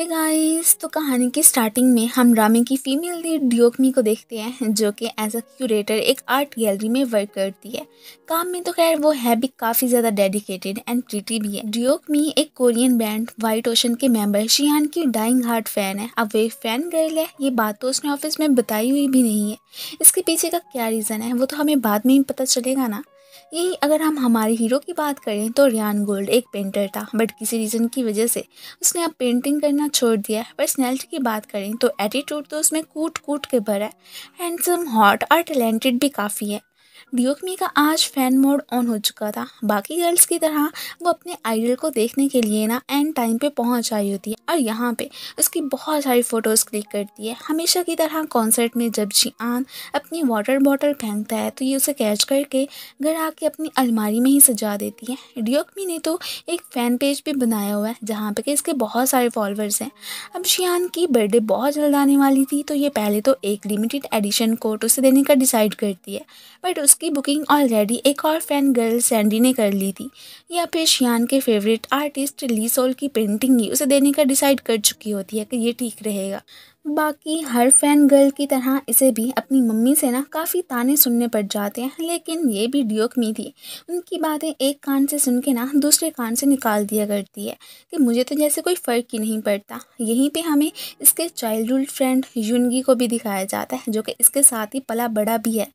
guys तो कहानी की स्टार्टिंग में हम रामे की फीमेल लीड डियोकमी को देखते हैं जो कि एज अ क्यूरेटर एक आर्ट गैलरी में वर्क करती है काम में तो खैर वो है भी काफ़ी ज़्यादा डेडिकेटेड एंड प्रीटी भी है डियोकमी एक कोरियन बैंड वाइट ओशन के मेंबर शिहान की डाइंग हार्ट फ़ैन है अब वे फैन गर्ल है ये बात तो उसने ऑफिस में बताई हुई भी नहीं है इसके पीछे का क्या रीज़न है वो तो हमें बाद में ही पता चलेगा ना यही अगर हम हमारे हीरो की बात करें तो रियान गोल्ड एक पेंटर था बट किसी रीज़न की वजह से उसने अब पेंटिंग करना छोड़ दिया है पर्सनैलिटी की बात करें तो एटीट्यूड तो उसमें कूट कूट के भरा है हैंडसम हॉट और टैलेंटेड भी काफ़ी है दियोकमी का आज फैन मोड ऑन हो चुका था बाकी गर्ल्स की तरह वो अपने आइडल को देखने के लिए ना एंड टाइम पे पहुंच आई होती है और यहाँ पे उसकी बहुत सारी फ़ोटोज़ क्लिक करती है हमेशा की तरह कॉन्सर्ट में जब जी आन अपनी वाटर बॉटल फेंकता है तो ये उसे कैच करके घर आके अपनी अलमारी में ही सजा देती है डियोकमी ने तो एक फ़ैन पेज भी बनाया हुआ है जहाँ पे कि इसके बहुत सारे फॉलोअर्स हैं अब शियान की बर्थडे बहुत जल्द आने वाली थी तो ये पहले तो एक लिमिटेड एडिशन कोट उसे देने का डिसाइड करती है बट उसके इसकी बुकिंग ऑलरेडी एक और फैन गर्ल सैंडी ने कर ली थी यह फिर शियान के फेवरेट आर्टिस्ट ली सोल की पेंटिंग ही उसे देने का डिसाइड कर चुकी होती है कि ये ठीक रहेगा बाकी हर फैन गर्ल की तरह इसे भी अपनी मम्मी से ना काफ़ी ताने सुनने पड़ जाते हैं लेकिन ये भी डियोकमी थी उनकी बातें एक कान से सुन के ना दूसरे कान से निकाल दिया करती है कि मुझे तो जैसे कोई फ़र्क ही नहीं पड़ता यहीं पे हमें इसके चाइल्डहुड फ्रेंड यूनगी को भी दिखाया जाता है जो कि इसके साथ ही पला बड़ा भी है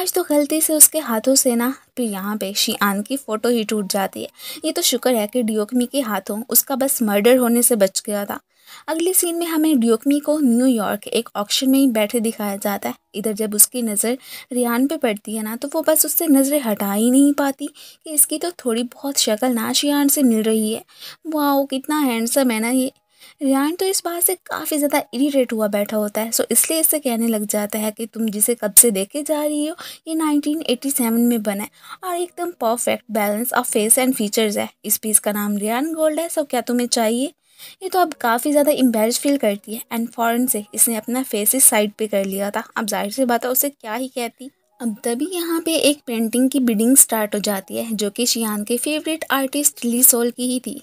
आज तो गलती से उसके हाथों से ना फिर तो यहाँ पे शीआन की फ़ोटो ही टूट जाती है ये तो शुक्र है कि डियोकमी के हाथों उसका बस मर्डर होने से बच गया था अगले सीन में हमें ड्योकमी को न्यूयॉर्क एक ऑक्शन में ही बैठे दिखाया जाता है इधर जब उसकी नज़र रियान पे पड़ती है ना तो वो बस उससे नज़रें हटा ही नहीं पाती कि इसकी तो थोड़ी बहुत शक्ल ना शियान से मिल रही है वाह कितना हैंडसम है ना ये रियान तो इस बात से काफ़ी ज़्यादा इरीटेट हुआ बैठा होता है सो इसलिए इससे कहने लग जाता है कि तुम जिसे कब से देखे जा रही हो ये 1987 में बना है और एकदम perfect balance of face and features है इस पीस का नाम रियान गोल्ड है सो क्या तुम्हें चाहिए ये तो अब काफ़ी ज़्यादा एम्बेरस फील करती है एंड फ़ौरन से इसने अपना फेस इस साइड पे कर लिया था अब जाहिर सी बात है उसे क्या ही कहती अब तभी यहाँ पे एक पेंटिंग की बिडिंग स्टार्ट हो जाती है जो कि शियान के फेवरेट आर्टिस्ट ली सोल की ही थी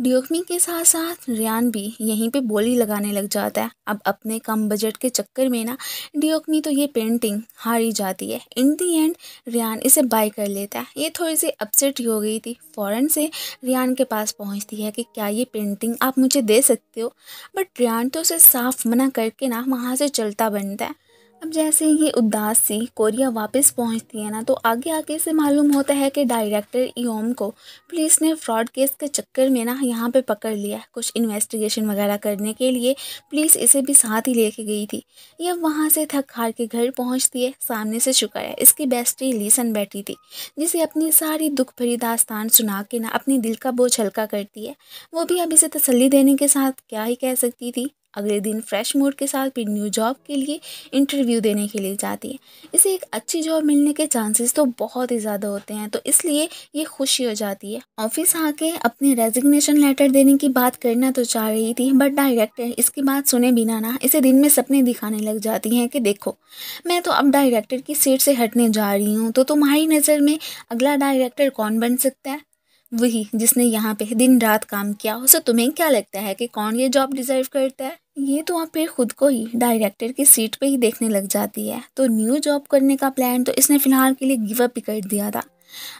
डियोकमी के साथ साथ रियान भी यहीं पे बोली लगाने लग जाता है अब अपने कम बजट के चक्कर में ना डियोकमी तो ये पेंटिंग हारी जाती है इन दी एंड रियान इसे बाय कर लेता है ये थोड़ी सी अपसेट हो गई थी फ़ौरन से रियान के पास पहुंचती है कि क्या ये पेंटिंग आप मुझे दे सकते हो बट रियान तो उसे साफ मना करके ना वहाँ से चलता बनता है अब जैसे ये उदास सी कोरिया वापस पहुंचती है ना तो आगे आगे से मालूम होता है कि डायरेक्टर ईओम को पुलिस ने फ्रॉड केस के चक्कर में ना यहाँ पे पकड़ लिया कुछ इन्वेस्टिगेशन वगैरह करने के लिए पुलिस इसे भी साथ ही लेके गई थी यह वहाँ से थक हार के घर पहुँचती है सामने से है इसकी बेस्टी लीसन बैठी थी जिसे अपनी सारी दुख भरी दास्तान सुना के ना अपने दिल का बोझ हल्का करती है वो भी अब इसे तसली देने के साथ क्या ही कह सकती थी अगले दिन फ्रेश मूड के साथ फिर न्यू जॉब के लिए इंटरव्यू देने के लिए जाती है इसे एक अच्छी जॉब मिलने के चांसेस तो बहुत ही ज़्यादा होते हैं तो इसलिए ये खुशी हो जाती है ऑफिस आके अपने रेजिग्नेशन लेटर देने की बात करना तो चाह रही थी बट डायरेक्टर इसकी बात सुने बिना ना इसे दिन में सपने दिखाने लग जाती हैं कि देखो मैं तो अब डायरेक्टर की सीट से हटने जा रही हूँ तो तुम्हारी नज़र में अगला डायरेक्टर कौन बन सकता है वही जिसने यहाँ पे दिन रात काम किया हो सो तुम्हें क्या लगता है कि कौन ये जॉब डिज़र्व करता है ये तो आप फिर खुद को ही डायरेक्टर की सीट पे ही देखने लग जाती है तो न्यू जॉब करने का प्लान तो इसने फ़िलहाल के लिए गिवअप ही कर दिया था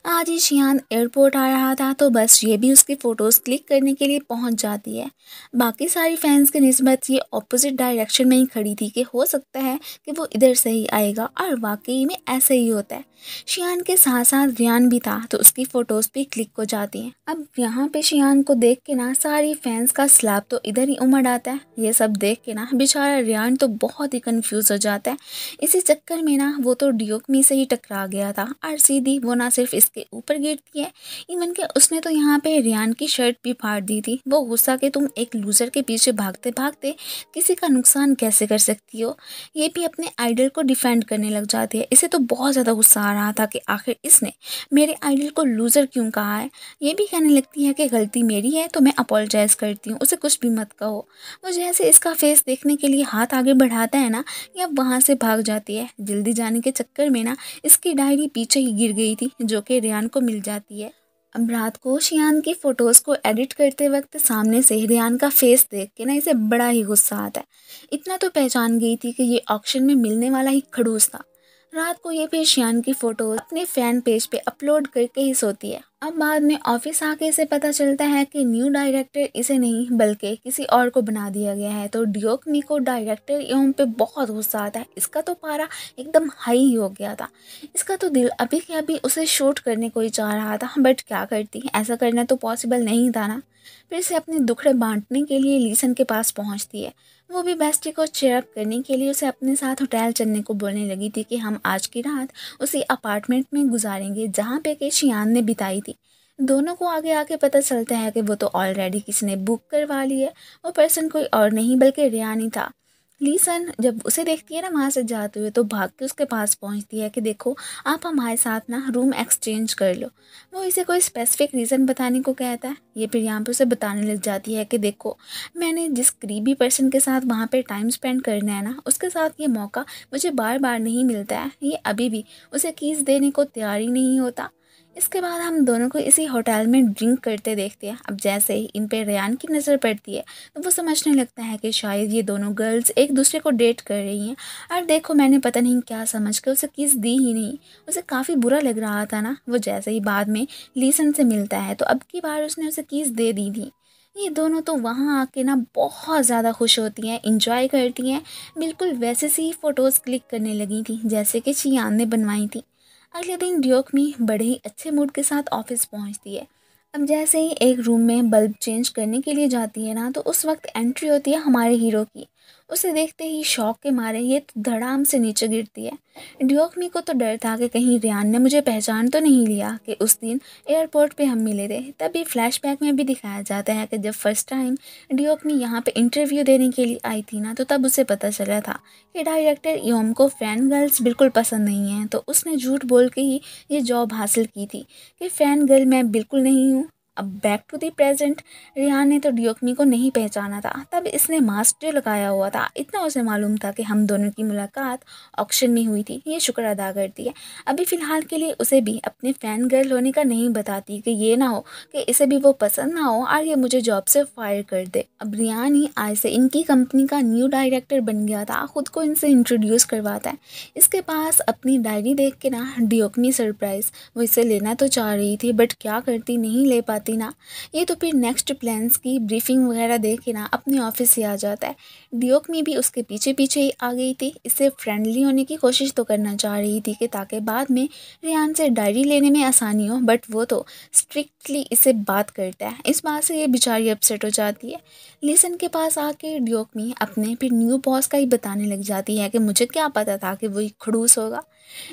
आज ही शियान एयरपोर्ट आ रहा था तो बस ये भी उसकी फ़ोटोज़ क्लिक करने के लिए पहुंच जाती है बाकी सारी फैंस की नस्बत ये अपोज़िट डायरेक्शन में ही खड़ी थी कि हो सकता है कि वो इधर से ही आएगा और वाकई में ऐसे ही होता है शियान के साथ साथ रियान भी था तो उसकी फ़ोटोज़ भी क्लिक हो जाती हैं अब यहाँ पर शियान को देख के ना सारी फैंस का स्लैब तो इधर ही उमड़ आता है ये सब देख के ना बेचारा रियान तो बहुत ही कन्फ्यूज़ हो जाता है इसी चक्कर में ना वो तो डियोकमी से ही टकरा गया था और सीधी वो ना सिर्फ सिर्फ इसके ऊपर गिर है इवन के उसने तो यहाँ पे रियान की शर्ट भी फाड़ दी थी वो गुस्सा के तुम एक लूज़र के पीछे भागते भागते किसी का नुकसान कैसे कर सकती हो ये भी अपने आइडल को डिफेंड करने लग जाती है इसे तो बहुत ज़्यादा गुस्सा आ रहा था कि आखिर इसने मेरे आइडल को लूज़र क्यों कहा है ये भी कहने लगती है कि गलती मेरी है तो मैं अपोलोजाइज़ करती हूँ उसे कुछ भी मत कहो वो जैसे इसका फेस देखने के लिए हाथ आगे बढ़ाता है ना या वहाँ से भाग जाती है जल्दी जाने के चक्कर में ना इसकी डायरी पीछे ही गिर गई थी जो जो कि रियान को मिल जाती है अब रात को शियान की फ़ोटोज़ को एडिट करते वक्त सामने से रियान का फेस देख के ना इसे बड़ा ही गुस्सा आता है इतना तो पहचान गई थी कि ये ऑक्शन में मिलने वाला ही खड़ूस था रात को ये पेशियान की फ़ोटो अपने फैन पेज पे अपलोड करके ही सोती है अब बाद में ऑफिस आके इसे पता चलता है कि न्यू डायरेक्टर इसे नहीं बल्कि किसी और को बना दिया गया है तो डियोकमी को डायरेक्टर एवं पे बहुत गुस्सा आता है इसका तो पारा एकदम हाई हो गया था इसका तो दिल अभी के अभी उसे शूट करने को ही चाह रहा था बट क्या करती ऐसा करना तो पॉसिबल नहीं था ना फिर से अपने दुखड़े बांटने के लिए लीसन के पास पहुँचती है वो भी बेस्टी को चेयरअप करने के लिए उसे अपने साथ होटल चलने को बोलने लगी थी कि हम आज की रात उसी अपार्टमेंट में गुजारेंगे जहाँ पे के शियान ने बिताई थी दोनों को आगे आके पता चलता है कि वो तो ऑलरेडी किसी ने बुक करवा ली है वो पर्सन कोई और नहीं बल्कि रियानी था लीसन जब उसे देखती है ना वहाँ से जाते हुए तो भाग के उसके पास पहुँचती है कि देखो आप हमारे साथ ना रूम एक्सचेंज कर लो वो इसे कोई स्पेसिफिक रीज़न बताने को कहता है ये फिर यहाँ पे उसे बताने लग जाती है कि देखो मैंने जिस करीबी पर्सन के साथ वहाँ पे टाइम स्पेंड करना है ना उसके साथ ये मौका मुझे बार बार नहीं मिलता है ये अभी भी उसे कीस देने को तैयार ही नहीं होता इसके बाद हम दोनों को इसी होटल में ड्रिंक करते देखते हैं अब जैसे ही इन पर रेन की नज़र पड़ती है तो वो समझने लगता है कि शायद ये दोनों गर्ल्स एक दूसरे को डेट कर रही हैं और देखो मैंने पता नहीं क्या समझ कर उसे किस दी ही नहीं उसे काफ़ी बुरा लग रहा था ना वो जैसे ही बाद में लीसन से मिलता है तो अब की बार उसने उसे किस दे दी थी ये दोनों तो वहाँ आके ना बहुत ज़्यादा खुश होती हैं इंजॉय करती हैं बिल्कुल वैसे सी फ़ोटोज़ क्लिक करने लगी थी जैसे कि चियान ने बनवाई थी अगले दिन ड्योकमी बड़े ही अच्छे मूड के साथ ऑफिस पहुंचती है अब जैसे ही एक रूम में बल्ब चेंज करने के लिए जाती है ना तो उस वक्त एंट्री होती है हमारे हीरो की उसे देखते ही शौक के मारे ये तो धड़ाम से नीचे गिरती है डियोकमी को तो डर था कि कहीं रियान ने मुझे पहचान तो नहीं लिया कि उस दिन एयरपोर्ट पे हम मिले थे तभी फ्लैशबैक में भी दिखाया जाता है कि जब फर्स्ट टाइम डियोकमी यहाँ पे इंटरव्यू देने के लिए आई थी ना तो तब उसे पता चला था कि डायरेक्टर योम को फैन गर्ल्स बिल्कुल पसंद नहीं हैं तो उसने झूठ बोल के ही ये जॉब हासिल की थी कि फ़ैन गर्ल मैं बिल्कुल नहीं हूँ अब back to the present Rihan ने तो डियोकनी को नहीं पहचाना था तब इसने मास्क जो लगाया हुआ था इतना उसे मालूम था कि हम दोनों की मुलाकात ऑक्शन में हुई थी ये शुक्र अदा करती है अभी फ़िलहाल के लिए उसे भी अपने फ़ैन गर्ल होने का नहीं बताती कि ये ना हो कि इसे भी वो पसंद ना हो और ये मुझे जॉब से फायर कर दे अब रिहान ही आज से इनकी कंपनी का न्यू डायरेक्टर बन गया था ख़ुद को इनसे इंट्रोड्यूस करवाता है इसके पास अपनी डायरी देख के ना डियोकनी सरप्राइज़ वो इसे लेना तो चाह रही थी बट क्या करती नहीं ले पाती जाती ना ये तो फिर नेक्स्ट प्लान्स की ब्रीफिंग वगैरह दे के ना अपने ऑफिस ही आ जाता है डियोक में भी उसके पीछे पीछे ही आ गई थी इससे फ्रेंडली होने की कोशिश तो करना चाह रही थी कि ताकि बाद में रियान से डायरी लेने में आसानी हो बट वो तो स्ट्रिक्टली इसे बात करता है इस बात से ये बेचारी अपसेट हो जाती है लेसन के पास आके डियोक में अपने फिर न्यू बॉस का ही बताने लग जाती है कि मुझे क्या पता था कि वो खड़ूस होगा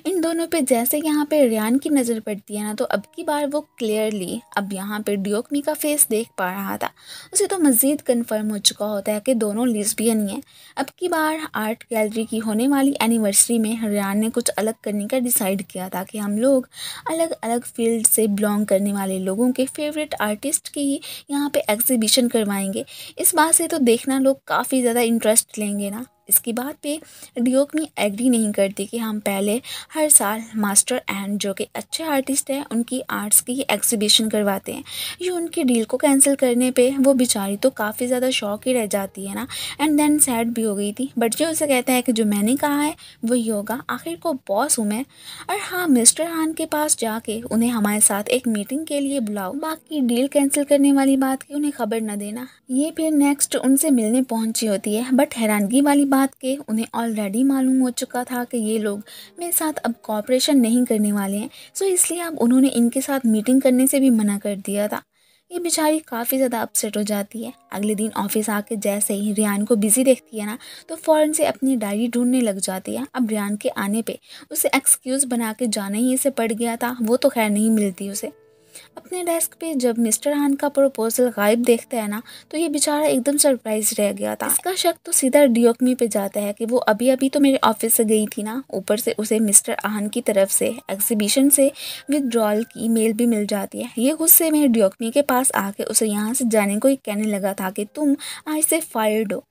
इन दोनों पे जैसे यहाँ पे रियान की नज़र पड़ती है ना तो अब की बार वो क्लियरली अब यहाँ पे डियोकनी का फेस देख पा रहा था उसे तो मज़ीद कन्फर्म हो चुका होता है कि दोनों लिस्बियन ही हैं अब की बार आर्ट गैलरी की होने वाली एनिवर्सरी में रियान ने कुछ अलग करने का डिसाइड किया था कि हम लोग अलग अलग फील्ड से बिलोंग करने वाले लोगों के फेवरेट आर्टिस्ट की ही यहाँ पर एग्जीबिशन करवाएंगे इस बात से तो देखना लोग काफ़ी ज़्यादा इंटरेस्ट लेंगे ना इसकी बात पे डियोकनी एग्री नहीं करती कि हम पहले हर साल मास्टर एंड जो कि अच्छे आर्टिस्ट हैं उनकी आर्ट्स की एग्जीबिशन करवाते हैं ये उनकी डील को कैंसिल करने पे वो बेचारी तो काफ़ी ज़्यादा शौक ही रह जाती है ना एंड देन सैड भी हो गई थी बट जो उसे कहता है कि जो मैंने कहा है वो योगा होगा आखिर को बॉस हूँ मैं और हाँ मिस्टर हान के पास जाके उन्हें हमारे साथ एक मीटिंग के लिए बुलाओ बाकी डील कैंसिल करने वाली बात की उन्हें खबर ना देना ये फिर नेक्स्ट उनसे मिलने पहुंची होती है बट हैरानगी वाली बात बात के उन्हें ऑलरेडी मालूम हो चुका था कि ये लोग मेरे साथ अब कॉपरेशन नहीं करने वाले हैं सो इसलिए अब उन्होंने इनके साथ मीटिंग करने से भी मना कर दिया था ये बेचारी काफ़ी ज़्यादा अपसेट हो जाती है अगले दिन ऑफिस आके जैसे ही रियान को बिज़ी देखती है ना तो फ़ौरन से अपनी डायरी ढूंढने लग जाती है अब रियान के आने पे उसे एक्सक्यूज़ बना के जाना ही इसे पड़ गया था वो तो खैर नहीं मिलती उसे अपने डेस्क पे जब मिस्टर हान का प्रपोजल गायब देखते हैं ना तो ये बेचारा एकदम सरप्राइज रह गया था इसका शक तो सीधा डियोकमी पे जाता है कि वो अभी अभी तो मेरे ऑफिस से गई थी ना ऊपर से उसे मिस्टर आहन की तरफ से एग्जीबिशन से विदड्रॉल की मेल भी मिल जाती है ये गुस्से में डियोकमी के पास आके उसे यहाँ से जाने को ही कहने लगा था कि तुम आज से फायर्ड हो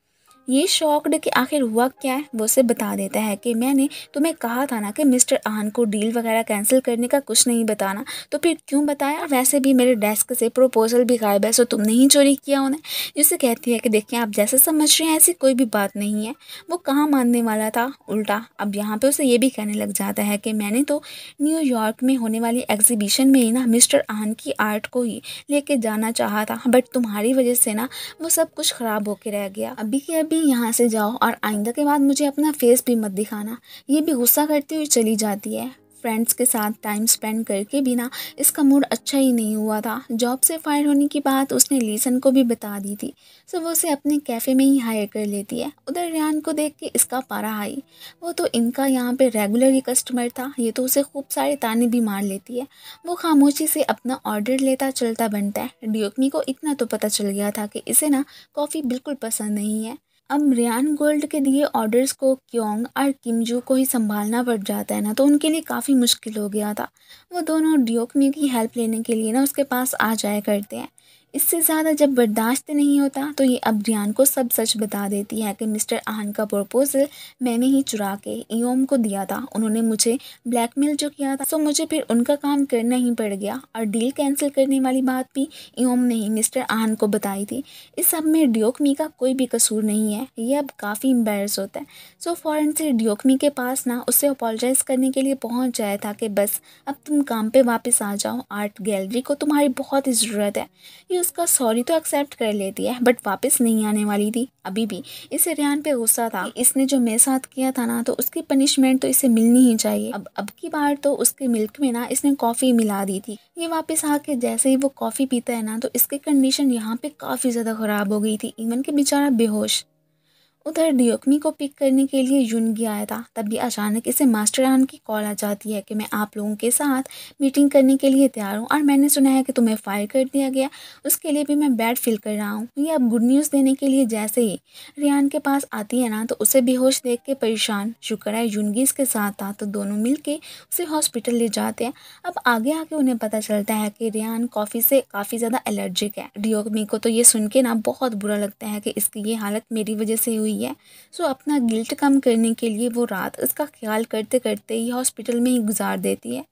ये शॉकड कि आखिर हुआ क्या है वो उसे बता देता है कि मैंने तुम्हें कहा था ना कि मिस्टर आहन को डील वगैरह कैंसिल करने का कुछ नहीं बताना तो फिर क्यों बताया वैसे भी मेरे डेस्क से प्रोपोजल भी गायब है सो तुमने ही चोरी किया उन्हें जिसे कहती है कि देखिए आप जैसे समझ रहे हैं ऐसी कोई भी बात नहीं है वो कहाँ मानने वाला था उल्टा अब यहाँ पर उसे ये भी कहने लग जाता है कि मैंने तो न्यूयॉर्क में होने वाली एग्जीबिशन में ही ना मिस्टर आहन की आर्ट को ही लेके जाना चाहा था बट तुम्हारी वजह से ना वो सब कुछ ख़राब होकर रह गया अभी के अभी नहीं यहाँ से जाओ और आइंदा के बाद मुझे अपना फेस भी मत दिखाना ये भी गुस्सा करती हुई चली जाती है फ्रेंड्स के साथ टाइम स्पेंड करके भी ना इसका मूड अच्छा ही नहीं हुआ था जॉब से फायर होने की बात उसने लीसन को भी बता दी थी सो वो उसे अपने कैफ़े में ही हायर कर लेती है उधर रियान को देख के इसका पारा हाई वो तो इनका यहाँ पे रेगुलर ही कस्टमर था ये तो उसे खूब सारे ताने भी मार लेती है वो खामोशी से अपना ऑर्डर लेता चलता बनता है डियोकमी को इतना तो पता चल गया था कि इसे ना कॉफ़ी बिल्कुल पसंद नहीं है अब रियान गोल्ड के दिए ऑर्डर्स को क्योंग और किमजू को ही संभालना पड़ जाता है ना तो उनके लिए काफ़ी मुश्किल हो गया था वो दोनों डियोकमी की हेल्प लेने के लिए ना उसके पास आ जाया करते हैं इससे ज़्यादा जब बर्दाश्त नहीं होता तो ये अब्रियान को सब सच बता देती है कि मिस्टर आहन का प्रपोजल मैंने ही चुरा के ईओम को दिया था उन्होंने मुझे ब्लैकमेल जो किया था सो तो मुझे फिर उनका काम करना ही पड़ गया और डील कैंसिल करने वाली बात भी ईओम ने ही मिस्टर आहन को बताई थी इस सब में डियोकमी का कोई भी कसूर नहीं है ये अब काफ़ी एम्बेरस होता है सो फ़ौरन से डियोकमी के पास ना उससे अपोलोजाइज़ करने के लिए पहुँच जाया था कि बस अब तुम काम पर वापस आ जाओ आर्ट गैलरी को तुम्हारी बहुत ही ज़रूरत है ये उसका सॉरी तो एक्सेप्ट कर लेती है बट वापस नहीं आने वाली थी अभी भी इसे रियान पे गुस्सा था इसने जो मेरे साथ किया था ना तो उसकी पनिशमेंट तो इसे मिलनी ही चाहिए अब अब की बार तो उसके मिल्क में ना इसने कॉफ़ी मिला दी थी ये वापस आके जैसे ही वो कॉफ़ी पीता है ना तो इसकी कंडीशन यहाँ पे काफ़ी ज़्यादा ख़राब हो गई थी इवन के बेचारा बेहोश उधर डियोकमी को पिक करने के लिए यूनगी आया था तभी अचानक इसे मास्टर आन की कॉल आ जाती है कि मैं आप लोगों के साथ मीटिंग करने के लिए तैयार हूँ और मैंने सुना है कि तुम्हें फायर कर दिया गया उसके लिए भी मैं बैड फील कर रहा हूँ ये अब गुड न्यूज़ देने के लिए जैसे ही रियान के पास आती है ना तो उसे बेहोश देख के परेशान शुक्र है यूनगी इसके साथ था तो दोनों मिल उसे हॉस्पिटल ले जाते हैं अब आगे आके उन्हें पता चलता है कि रियान कॉफ़ी से काफ़ी ज़्यादा एलर्जिक है डियोकमी को तो ये सुन के ना बहुत बुरा लगता है कि इसकी ये हालत मेरी वजह से हुई है सो अपना गिल्ट कम करने के लिए वो रात इसका ख्याल करते करते ही हॉस्पिटल में ही गुजार देती है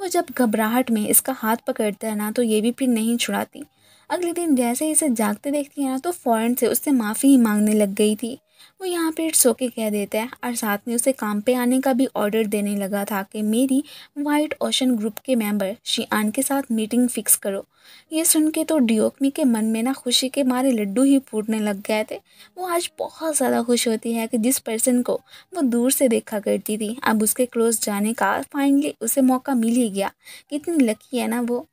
वो जब घबराहट में इसका हाथ पकड़ता है ना तो ये भी फिर नहीं छुड़ाती अगले दिन जैसे ही इसे जागते देखती है ना तो फ़ौरन से उससे माफ़ी ही मांगने लग गई थी वो यहाँ पे इट्स ओके कह देता है और साथ में उसे काम पे आने का भी ऑर्डर देने लगा था कि मेरी वाइट ओशन ग्रुप के मेंबर शीआन के साथ मीटिंग फिक्स करो ये सुन के तो डिओकमी के मन में ना खुशी के मारे लड्डू ही फूटने लग गए थे वो आज बहुत ज़्यादा खुश होती है कि जिस पर्सन को वो दूर से देखा करती थी अब उसके क्लोज जाने का फाइनली उसे मौका मिल ही गया कितनी लकी है ना वो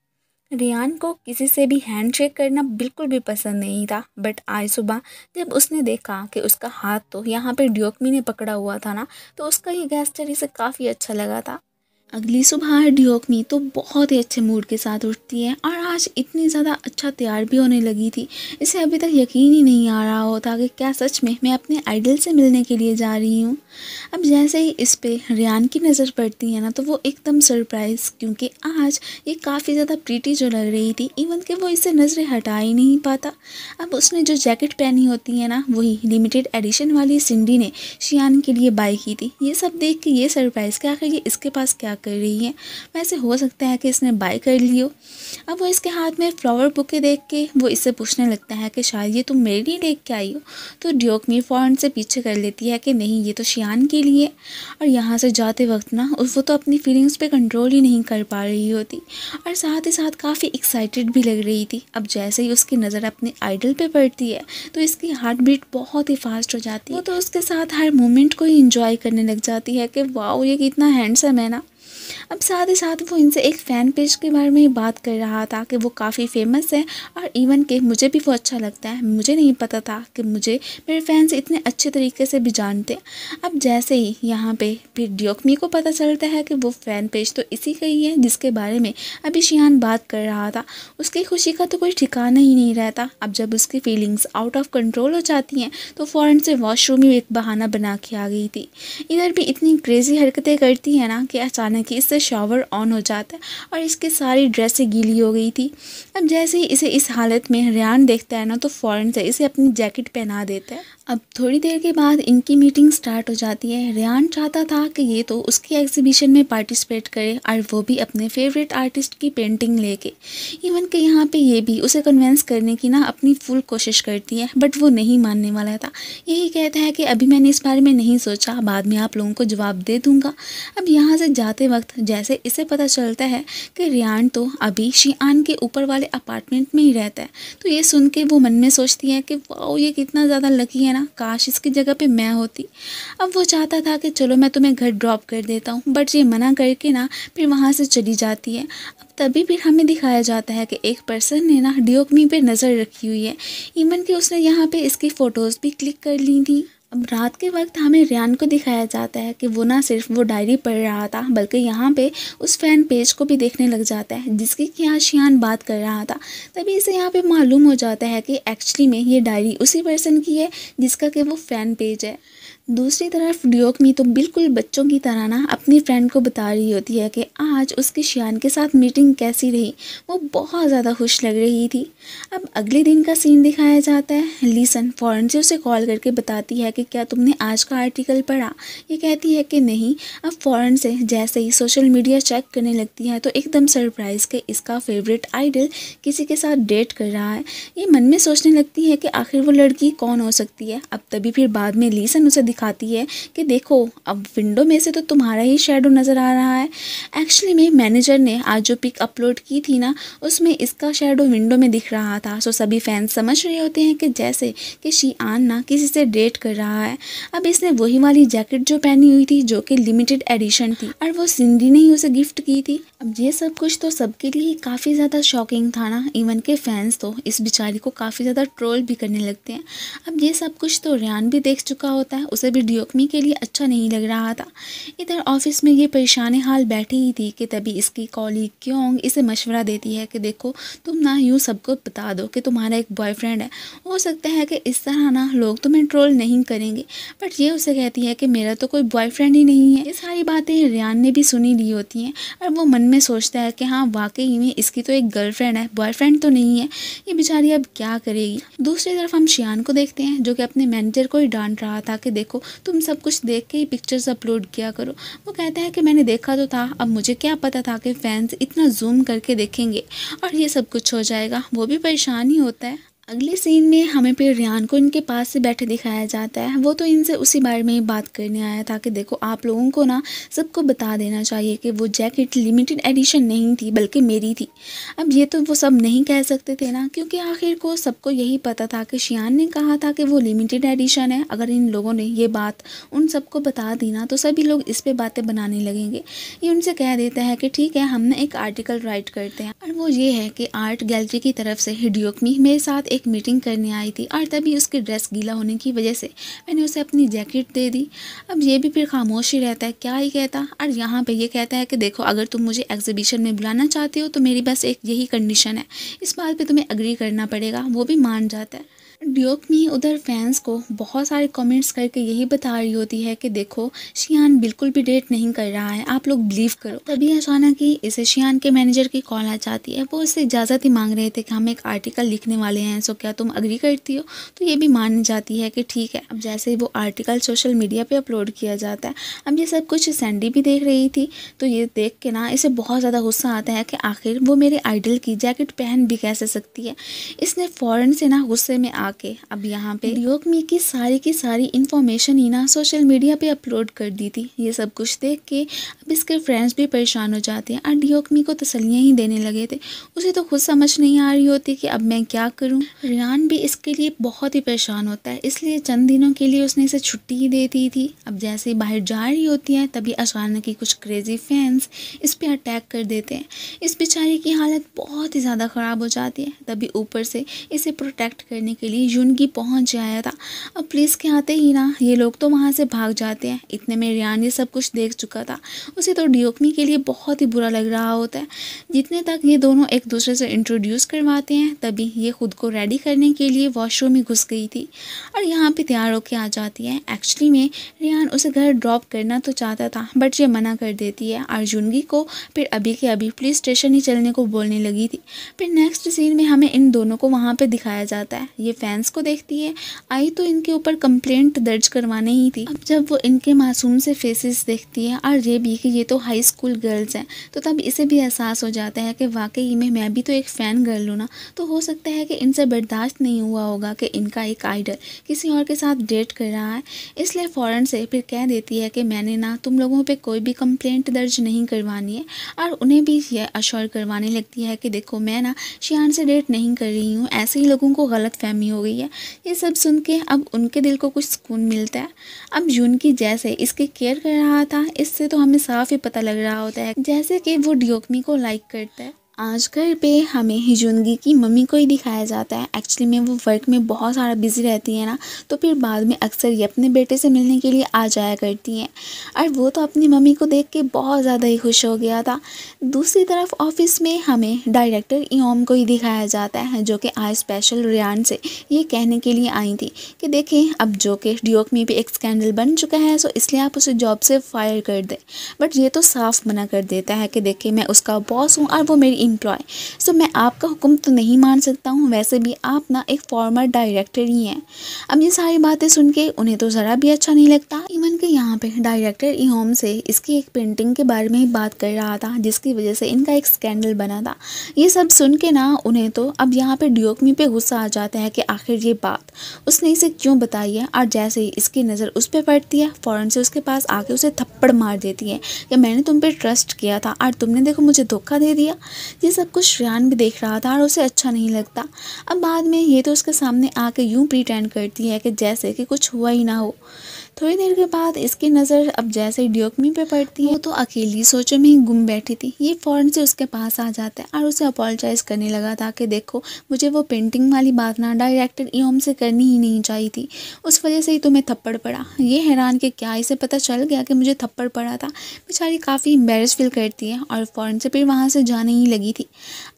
रियान को किसी से भी हैंडशेक करना बिल्कुल भी पसंद नहीं था बट आज सुबह जब उसने देखा कि उसका हाथ तो यहाँ पे ड्योकमी ने पकड़ा हुआ था ना तो उसका ये गेस्टर इसे काफ़ी अच्छा लगा था अगली सुबह डिओकनी तो बहुत ही अच्छे मूड के साथ उठती है और आज इतनी ज़्यादा अच्छा तैयार भी होने लगी थी इसे अभी तक यकीन ही नहीं आ रहा होता कि क्या सच में मैं अपने आइडल से मिलने के लिए जा रही हूँ अब जैसे ही इस पर रियान की नज़र पड़ती है ना तो वो एकदम सरप्राइज़ क्योंकि आज ये काफ़ी ज़्यादा प्रीटी जो लग रही थी इवन कि वो इसे नज़रें हटा ही नहीं पाता अब उसने जो जैकेट पहनी होती है ना वही लिमिटेड एडिशन वाली सिंडी ने शियान के लिए बाई की थी ये सब देख के ये सरप्राइज़ क्या आखिर ये इसके पास क्या कर रही है वैसे हो सकता है कि इसने बाय कर ली हो अब वो इसके हाथ में फ्लावर बुके देख के वो इससे पूछने लगता है कि शायद ये तुम मेरे लिए देख के आई हो तो ड्योकमी फ़ौरन से पीछे कर लेती है कि नहीं ये तो शियान के लिए और यहाँ से जाते वक्त ना वो तो अपनी फीलिंग्स पर कंट्रोल ही नहीं कर पा रही होती और साथ ही साथ काफ़ी एक्साइटेड भी लग रही थी अब जैसे ही उसकी नज़र अपने आइडल पर पड़ती है तो इसकी हार्ट बीट बहुत ही फास्ट हो जाती है वो तो उसके साथ हर मोमेंट को ही इंजॉय करने लग जाती है कि वाह ये कितना हैंडसम है ना अब साथ ही साथ वो इनसे एक फ़ैन पेज के बारे में बात कर रहा था कि वो काफ़ी फेमस है और इवन कि मुझे भी वो अच्छा लगता है मुझे नहीं पता था कि मुझे मेरे फैंस इतने अच्छे तरीके से भी जानते अब जैसे ही यहाँ पे फिर डियोकमी को पता चलता है कि वो फ़ैन पेज तो इसी का ही है जिसके बारे में अभी शियान बात कर रहा था उसकी खुशी का तो कोई ठिकाना ही नहीं रहता अब जब उसकी फीलिंग्स आउट ऑफ कंट्रोल हो जाती हैं तो फ़ौर से वॉशरूम ही एक बहाना बना के आ गई थी इधर भी इतनी क्रेज़ी हरकतें करती हैं ना कि अचानक हैं कि इससे शावर ऑन हो जाता है और इसकी सारी ड्रेसें गीली हो गई थी अब जैसे ही इसे इस हालत में रियान देखता है ना तो फ़ौरन से इसे अपनी जैकेट पहना देता है अब थोड़ी देर के बाद इनकी मीटिंग स्टार्ट हो जाती है रियान चाहता था कि ये तो उसकी एग्जीबिशन में पार्टिसिपेट करे और वो भी अपने फेवरेट आर्टिस्ट की पेंटिंग लेके इवन कि यहाँ पे ये भी उसे कन्वेंस करने की ना अपनी फुल कोशिश करती है बट वो नहीं मानने वाला था यही कहता है कि अभी मैंने इस बारे में नहीं सोचा बाद में आप लोगों को जवाब दे दूँगा अब यहाँ से जाते वक्त जैसे इसे पता चलता है कि रियान तो अभी शियान के ऊपर वाले अपार्टमेंट में ही रहता है तो ये सुन के वो मन में सोचती है कि वाओ ये कितना ज़्यादा लकी है है ना काश इसकी जगह पे मैं होती अब वो चाहता था कि चलो मैं तुम्हें घर ड्रॉप कर देता हूँ बट ये मना करके ना फिर वहाँ से चली जाती है अब तभी फिर हमें दिखाया जाता है कि एक पर्सन ने ना डिओकमी पर नज़र रखी हुई है इवन कि उसने यहाँ पर इसकी फ़ोटोज़ भी क्लिक कर ली थी अब रात के वक्त हमें रियान को दिखाया जाता है कि वो ना सिर्फ वो डायरी पढ़ रहा था बल्कि यहाँ पे उस फैन पेज को भी देखने लग जाता है जिसकी कि आशियान बात कर रहा था तभी इसे यहाँ पे मालूम हो जाता है कि एक्चुअली में ये डायरी उसी पर्सन की है जिसका कि वो फ़ैन पेज है दूसरी तरफ में तो बिल्कुल बच्चों की तरह ना अपनी फ्रेंड को बता रही होती है कि आज उसके शियान के साथ मीटिंग कैसी रही वो बहुत ज़्यादा खुश लग रही थी अब अगले दिन का सीन दिखाया जाता है लीसन फ़ौरन से उसे कॉल करके बताती है कि क्या तुमने आज का आर्टिकल पढ़ा ये कहती है कि नहीं अब फ़ौरन से जैसे ही सोशल मीडिया चेक करने लगती है तो एकदम सरप्राइज़ के इसका फेवरेट आइडल किसी के साथ डेट कर रहा है ये मन में सोचने लगती है कि आखिर वो लड़की कौन हो सकती है अब तभी फिर बाद में लीसन उसे दिखाती है कि देखो अब विंडो में से तो तुम्हारा ही शेडो नज़र आ रहा है एक्चुअली में मैनेजर ने आज जो पिक अपलोड की थी ना उसमें इसका शेडो विंडो में दिख रहा था सो सभी फैंस समझ रहे होते हैं कि जैसे कि शी ना किसी से डेट कर रहा है अब इसने वही वाली जैकेट जो पहनी हुई थी जो कि लिमिटेड एडिशन थी और वो सिंधी ने ही उसे गिफ्ट की थी अब ये सब कुछ तो सबके लिए काफ़ी ज़्यादा शॉकिंग था ना इवन के फैंस तो इस बेचारी को काफ़ी ज़्यादा ट्रोल भी करने लगते हैं अब ये सब कुछ तो रियान भी देख चुका होता है उस मुझे भी डियोकमी के लिए अच्छा नहीं लग रहा था इधर ऑफिस में ये परेशान हाल बैठी ही थी कि तभी इसकी कॉलीग क्योंग इसे मशवरा देती है कि देखो तुम ना यूँ सबको बता दो कि तुम्हारा एक बॉयफ्रेंड है हो सकता है कि इस तरह ना लोग तुम्हें ट्रोल नहीं करेंगे बट ये उसे कहती है कि मेरा तो कोई बॉयफ्रेंड ही नहीं है ये सारी बातें रियान ने भी सुनी ली होती हैं और वो मन में सोचता है कि हाँ वाकई में इसकी तो एक गर्लफ्रेंड है बॉयफ्रेंड तो नहीं है ये बेचारी अब क्या करेगी दूसरी तरफ हम शियान को देखते हैं जो कि अपने मैनेजर को ही डांट रहा था कि देखो को तुम सब कुछ देख के ही पिक्चर्स अपलोड किया करो वो कहता है कि मैंने देखा तो था अब मुझे क्या पता था कि फैंस इतना जूम करके देखेंगे और ये सब कुछ हो जाएगा वो भी परेशान ही होता है अगले सीन में हमें फिर रियान को इनके पास से बैठे दिखाया जाता है वो तो इनसे उसी बारे में बात करने आया था कि देखो आप लोगों को ना सबको बता देना चाहिए कि वो जैकेट लिमिटेड एडिशन नहीं थी बल्कि मेरी थी अब ये तो वो सब नहीं कह सकते थे ना क्योंकि आखिर को सबको यही पता था कि शियान ने कहा था कि वो लिमिटेड एडिशन है अगर इन लोगों ने ये बात उन सबको बता दी ना तो सभी लोग इस पर बातें बनाने लगेंगे ये उनसे कह देता है कि ठीक है हम ना एक आर्टिकल राइट करते हैं और वो ये है कि आर्ट गैलरी की तरफ से हिडियोकमी मेरे साथ एक मीटिंग करने आई थी और तभी उसकी ड्रेस गीला होने की वजह से मैंने उसे अपनी जैकेट दे दी अब ये भी फिर खामोश ही रहता है क्या ही कहता और यहाँ पे ये कहता है कि देखो अगर तुम मुझे एग्जीबिशन में बुलाना चाहते हो तो मेरी बस एक यही कंडीशन है इस बात पर तुम्हें अग्री करना पड़ेगा वो भी मान जाता है ड्योक में उधर फैंस को बहुत सारे कमेंट्स करके यही बता रही होती है कि देखो शियान बिल्कुल भी डेट नहीं कर रहा है आप लोग बिलीव करो तभी अचानक ही इसे शियान के मैनेजर की कॉल आ जाती है वो उससे इजाज़त ही मांग रहे थे कि हम एक आर्टिकल लिखने वाले हैं सो क्या तुम अग्री करती हो तो ये भी मान जाती है कि ठीक है अब जैसे ही वो आर्टिकल सोशल मीडिया पर अपलोड किया जाता है अब ये सब कुछ सैंडी भी देख रही थी तो ये देख के ना इसे बहुत ज़्यादा गुस्सा आता है कि आखिर वो मेरे आइडल की जैकेट पहन भी कैसे सकती है इसने फ़ौरन से ना गुस्से में आ के अब यहाँ पे रियोकमी की सारी की सारी इन्फॉर्मेशन ना सोशल मीडिया पे अपलोड कर दी थी ये सब कुछ देख के अब इसके फ्रेंड्स भी परेशान हो जाते हैं और मी को तसलियाँ ही देने लगे थे उसे तो खुद समझ नहीं आ रही होती कि अब मैं क्या करूँ रियान भी इसके लिए बहुत ही परेशान होता है इसलिए चंद दिनों के लिए उसने इसे छुट्टी ही दे दी थी अब जैसे ही बाहर जा रही होती है तभी अचानक ही कुछ क्रेजी फैंस इस पर अटैक कर देते हैं इस बेचारे की हालत बहुत ही ज़्यादा ख़राब हो जाती है तभी ऊपर से इसे प्रोटेक्ट करने के लिए जून की पहुंच जाया था अब पुलिस के आते ही ना ये लोग तो वहाँ से भाग जाते हैं इतने में रियान ये सब कुछ देख चुका था उसे तो डियोकमी के लिए बहुत ही बुरा लग रहा होता है जितने तक ये दोनों एक दूसरे से इंट्रोड्यूस करवाते हैं तभी ये खुद को रेडी करने के लिए वॉशरूम में घुस गई थी और यहाँ पर तैयार होकर आ जाती है एक्चुअली में रियान उसे घर ड्रॉप करना तो चाहता था बट ये मना कर देती है और जुनगी को फिर अभी के अभी पुलिस स्टेशन ही चलने को बोलने लगी थी फिर नेक्स्ट सीन में हमें इन दोनों को वहाँ पर दिखाया जाता है ये फैंस को देखती है आई तो इनके ऊपर कंप्लेंट दर्ज करवाने ही थी अब जब वो इनके मासूम से फेसेस देखती है और ये भी कि ये तो हाई स्कूल गर्ल्स हैं तो तब इसे भी एहसास हो जाता है कि वाकई में मैं भी तो एक फ़ैन गर्ल हूँ ना तो हो सकता है कि इनसे बर्दाश्त नहीं हुआ होगा कि इनका एक आइडल किसी और के साथ डेट कर रहा है इसलिए फ़ौर से फिर कह देती है कि मैंने ना तुम लोगों पर कोई भी कंप्लेंट दर्ज नहीं करवानी है और उन्हें भी यह अश्योर करवाने लगती है कि देखो मैं ना शियान से डेट नहीं कर रही हूँ ऐसे ही लोगों को गलत फहमी हो गई है ये सब सुन के अब उनके दिल को कुछ सुकून मिलता है अब जून की जैसे इसकी केयर कर रहा था इससे तो हमें साफ ही पता लग रहा होता है जैसे कि वो डियोकमी को लाइक करता है आजकल पे हमें हिजुनगी की मम्मी को ही दिखाया जाता है एक्चुअली में वो वर्क में बहुत सारा बिजी रहती है ना तो फिर बाद में अक्सर ये अपने बेटे से मिलने के लिए आ जाया करती हैं और वो तो अपनी मम्मी को देख के बहुत ज़्यादा ही खुश हो गया था दूसरी तरफ ऑफिस में हमें डायरेक्टर इम को ही दिखाया जाता है जो कि आज स्पेशल रियान से ये कहने के लिए आई थी कि देखें अब जो कि ड्योक में भी एक स्कैंडल बन चुका है सो इसलिए आप उसे जॉब से फायर कर दें बट ये तो साफ मना कर देता है कि देखें मैं उसका बॉस हूँ और वो मेरी इम्प्लॉय सो मैं आपका हुक्म तो नहीं मान सकता हूँ वैसे भी आप ना एक फॉर्मर डायरेक्टर ही हैं अब ये सारी बातें सुन के उन्हें तो ज़रा भी अच्छा नहीं लगता इवन कि यहाँ पे डायरेक्टर इहोम से इसकी एक पेंटिंग के बारे में ही बात कर रहा था जिसकी वजह से इनका एक स्कैंडल बना था ये सब सुन के ना उन्हें तो अब यहाँ पर डियोकमी पर गुस्सा आ जाता है कि आखिर ये बात उसने इसे क्यों बताई है और जैसे ही इसकी नज़र उस पर पड़ती है फ़ौरन से उसके पास आके उसे थप्पड़ मार देती है कि मैंने तुम पर ट्रस्ट किया था और तुमने देखो मुझे धोखा दे दिया ये सब कुछ श्रेयान भी देख रहा था और उसे अच्छा नहीं लगता अब बाद में ये तो उसके सामने आके यूं प्रीटेंड करती है कि जैसे कि कुछ हुआ ही ना हो थोड़ी देर के बाद इसकी नज़र अब जैसे ही ड्योकमी पे पड़ती है वो तो अकेली सोचों में ही गुम बैठी थी ये फ़ौरन से उसके पास आ जाता है और उसे अपोलोजाइज करने लगा था कि देखो मुझे वो पेंटिंग वाली बात ना डायरेक्टर ईम से करनी ही नहीं चाहिए थी उस वजह से ही तुम्हें तो थप्पड़ पड़ा ये हैरान कि क्या इसे पता चल गया कि मुझे थप्पड़ पड़ा था बेचारी काफ़ी एम्बेरस फील करती है और फ़ौरन से फिर वहाँ से जाने ही लगी थी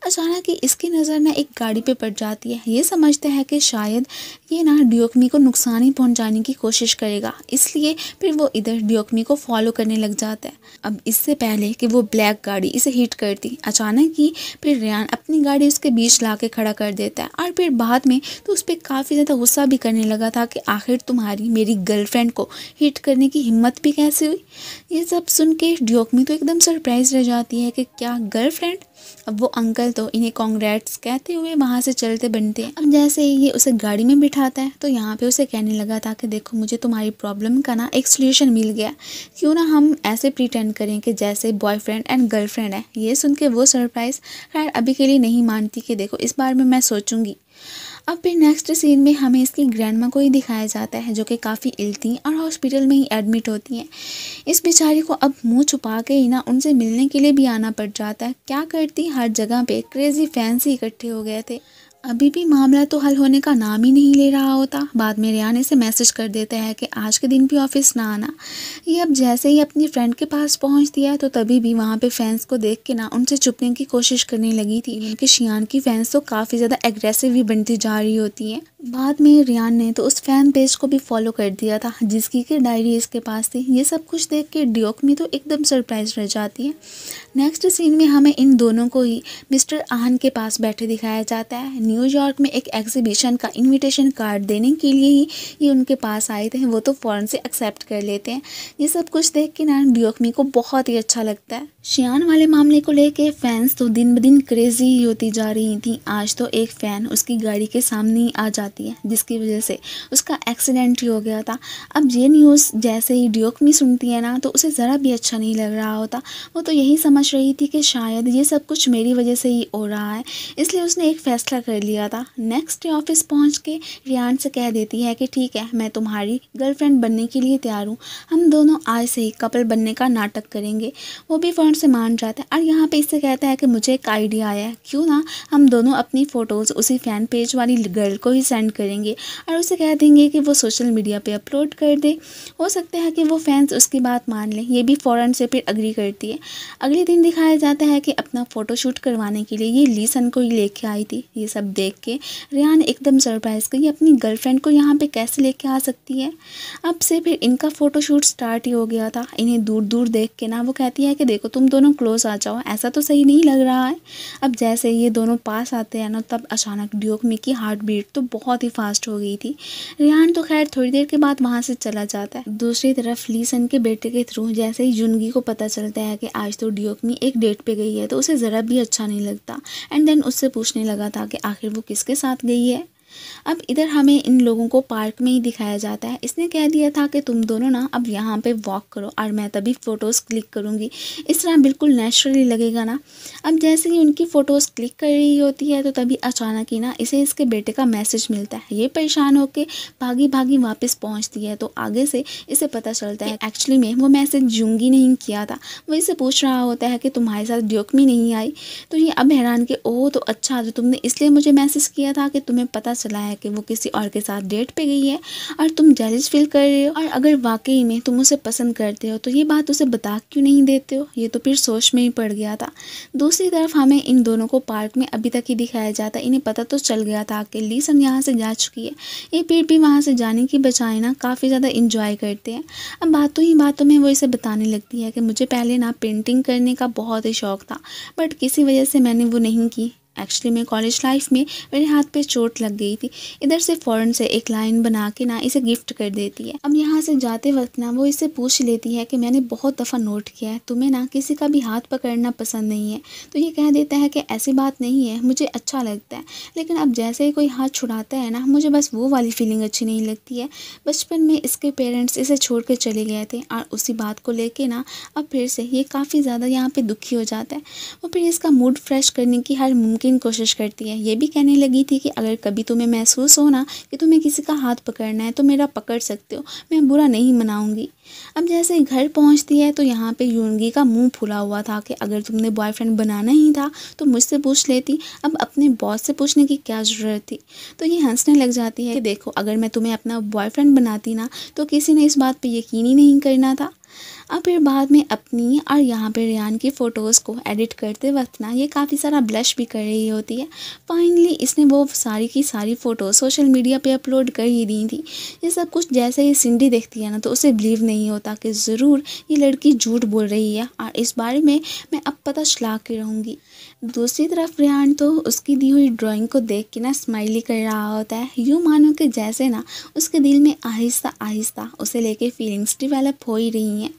अचानक ही इसकी नज़र ना एक गाड़ी पे पड़ जाती है ये समझते हैं कि शायद ये ना डियोकमी को नुकसान ही पहुंचाने की कोशिश करेगा इसलिए फिर वो इधर डियोकमी को फॉलो करने लग जाता है अब इससे पहले कि वो ब्लैक गाड़ी इसे हिट करती अचानक ही फिर रियान अपनी गाड़ी उसके बीच ला के खड़ा कर देता है और फिर बाद में तो उस पर काफ़ी ज़्यादा गुस्सा भी करने लगा था कि आखिर तुम्हारी मेरी गर्लफ्रेंड को हिट करने की हिम्मत भी कैसे हुई ये सब सुन के डियोकमी तो एकदम सरप्राइज रह जाती है कि क्या गर्लफ्रेंड अब वो अंकल तो इन्हें कॉन्ग्रेट्स कहते हुए वहाँ से चलते बनते हैं अब जैसे ही ये उसे गाड़ी में बिठाता है तो यहाँ पे उसे कहने लगा था कि देखो मुझे तुम्हारी प्रॉब्लम का ना एक सोल्यूशन मिल गया क्यों ना हम ऐसे प्रीटेंड करें कि जैसे बॉयफ्रेंड एंड गर्लफ्रेंड है ये सुन के वो सरप्राइज़ खैर अभी के लिए नहीं मानती कि देखो इस बार में मैं सोचूंगी अब फिर नेक्स्ट सीन में हमें इसकी ग्रैंड को ही दिखाया जाता है जो कि काफ़ी इल थी और हॉस्पिटल में ही एडमिट होती हैं इस बेचारी को अब मुंह छुपा के ही ना उनसे मिलने के लिए भी आना पड़ जाता है क्या करती हर जगह पे क्रेज़ी फैंस ही इकट्ठे हो गए थे अभी भी मामला तो हल होने का नाम ही नहीं ले रहा होता बाद में रियाने से मैसेज कर देता है कि आज के दिन भी ऑफिस ना आना ये अब जैसे ही अपनी फ्रेंड के पास पहुंचती है तो तभी भी वहाँ पे फैंस को देख के ना उनसे छुपने की कोशिश करने लगी थी बल्कि शियान की फैंस तो काफ़ी ज़्यादा एग्रेसिव भी बनती जा रही होती हैं बाद में रियान ने तो उस फैन पेज को भी फॉलो कर दिया था जिसकी कि डायरी इसके पास थी ये सब कुछ देख के ड्योक में तो एकदम सरप्राइज रह जाती है नेक्स्ट सीन में हमें इन दोनों को ही मिस्टर आहन के पास बैठे दिखाया जाता है न्यूयॉर्क में एक एग्जीबिशन का इनविटेशन कार्ड देने के लिए ही ये उनके पास आए थे वो तो फ़ौरन से एक्सेप्ट कर लेते हैं ये सब कुछ देख के नारायण डियोकमी को बहुत ही अच्छा लगता है शियान वाले मामले को लेके फैंस तो दिन ब दिन क्रेजी ही होती जा रही थी आज तो एक फ़ैन उसकी गाड़ी के सामने ही आ जाती है जिसकी वजह से उसका एक्सीडेंट ही हो गया था अब ये न्यूज़ जैसे ही ड्योक में सुनती है ना तो उसे ज़रा भी अच्छा नहीं लग रहा होता वो तो यही समझ रही थी कि शायद ये सब कुछ मेरी वजह से ही हो रहा है इसलिए उसने एक फ़ैसला कर लिया था नेक्स्ट डे ऑफिस पहुँच के रियान से कह देती है कि ठीक है मैं तुम्हारी गर्लफ्रेंड बनने के लिए तैयार हूँ हम दोनों आज से ही कपल बनने का नाटक करेंगे वो भी फर्न फटाफट से मान जाता है और यहाँ पे इससे कहता है कि मुझे एक आइडिया आया है क्यों ना हम दोनों अपनी फ़ोटोज़ उसी फ़ैन पेज वाली गर्ल को ही सेंड करेंगे और उसे कह देंगे कि वो सोशल मीडिया पे अपलोड कर दे हो सकता है कि वो फैंस उसकी बात मान लें ये भी फ़ौरन से फिर अग्री करती है अगले दिन दिखाया जाता है कि अपना फ़ोटोशूट करवाने के लिए ये लीसन को ही लेके आई थी ये सब देख के रियान एकदम सरप्राइज़ करी अपनी गर्लफ्रेंड को यहाँ पर कैसे ले आ सकती है अब से फिर इनका फ़ोटोशूट स्टार्ट ही हो गया था इन्हें दूर दूर देख के ना वो कहती है कि देखो तुम तुम दोनों क्लोज आ जाओ ऐसा तो सही नहीं लग रहा है अब जैसे ये दोनों पास आते हैं ना तब अचानक ड्योकमी की हार्ट बीट तो बहुत ही फास्ट हो गई थी रिहान तो खैर थोड़ी देर के बाद वहाँ से चला जाता है दूसरी तरफ लीसन के बेटे के थ्रू जैसे ही जुनगी को पता चलता है कि आज तो ड्योकमी एक डेट पे गई है तो उसे ज़रा भी अच्छा नहीं लगता एंड देन उससे पूछने लगा था कि आखिर वो किसके साथ गई है अब इधर हमें इन लोगों को पार्क में ही दिखाया जाता है इसने कह दिया था कि तुम दोनों ना अब यहाँ पे वॉक करो और मैं तभी फ़ोटोज़ क्लिक करूँगी इस तरह बिल्कुल नेचुरली लगेगा ना अब जैसे ही उनकी फ़ोटोज़ क्लिक कर रही होती है तो तभी अचानक ही ना इसे इसके बेटे का मैसेज मिलता है ये परेशान होकर भागी भागी वापस पहुँचती है तो आगे से इसे पता चलता है एक्चुअली में वो मैसेज जूंगी नहीं किया था वो इसे पूछ रहा होता है कि तुम्हारे साथ जोखमी नहीं आई तो ये अब हैरान के ओह तो अच्छा तो तुमने इसलिए मुझे मैसेज किया था कि तुम्हें पता चला है कि वो किसी और के साथ डेट पे गई है और तुम जेलिस फील कर रहे हो और अगर वाकई में तुम उसे पसंद करते हो तो ये बात उसे बता क्यों नहीं देते हो ये तो फिर सोच में ही पड़ गया था दूसरी तरफ हमें इन दोनों को पार्क में अभी तक ही दिखाया जाता इन्हें पता तो चल गया था कि लीसन यहाँ से जा चुकी है ये फिर भी वहाँ से जाने की बजाय ना काफ़ी ज़्यादा इंजॉय करते हैं अब बातों ही बातों में वो इसे बताने लगती है कि मुझे पहले ना पेंटिंग करने का बहुत ही शौक था बट किसी वजह से मैंने वो नहीं की एक्चुअली मैं कॉलेज लाइफ में मेरे हाथ पे चोट लग गई थी इधर से फ़ौरन से एक लाइन बना के ना इसे गिफ्ट कर देती है अब यहाँ से जाते वक्त ना वो इसे पूछ लेती है कि मैंने बहुत दफ़ा नोट किया है तुम्हें ना किसी का भी हाथ पकड़ना पसंद नहीं है तो ये कह देता है कि ऐसी बात नहीं है मुझे अच्छा लगता है लेकिन अब जैसे ही कोई हाथ छुड़ाता है ना मुझे बस वो वाली फीलिंग अच्छी नहीं लगती है बचपन में इसके पेरेंट्स इसे छोड़ कर चले गए थे और उसी बात को लेके ना अब फिर से ये काफ़ी ज़्यादा यहाँ पर दुखी हो जाता है और फिर इसका मूड फ्रेश करने की हर मुमकिन बेहतरीन कोशिश करती है ये भी कहने लगी थी कि अगर कभी तुम्हें महसूस हो ना कि तुम्हें किसी का हाथ पकड़ना है तो मेरा पकड़ सकते हो मैं बुरा नहीं मनाऊंगी अब जैसे घर पहुंचती है तो यहाँ पे यूनगी का मुंह फुला हुआ था कि अगर तुमने बॉयफ्रेंड बनाना ही था तो मुझसे पूछ लेती अब अपने बॉस से पूछने की क्या ज़रूरत थी तो ये हंसने लग जाती है कि देखो अगर मैं तुम्हें अपना बॉयफ्रेंड बनाती ना तो किसी ने इस बात पर यकीन ही नहीं करना था अब फिर बाद में अपनी और यहाँ पे रियान की फ़ोटोज़ को एडिट करते वक्त ना ये काफ़ी सारा ब्लश भी कर रही होती है फाइनली इसने वो सारी की सारी फ़ोटो सोशल मीडिया पे अपलोड कर ही दी थी ये सब कुछ जैसे ही सिंडी देखती है ना तो उसे बिलीव नहीं होता कि ज़रूर ये लड़की झूठ बोल रही है और इस बारे में मैं अब पता चला के रहूँगी दूसरी तरफ रियान तो उसकी दी हुई ड्राइंग को देख के ना स्माइली कर रहा होता है यूँ मानो कि जैसे ना उसके दिल में आहिस्ता आहिस्ता उसे लेके फीलिंग्स डिवेलप हो ही रही हैं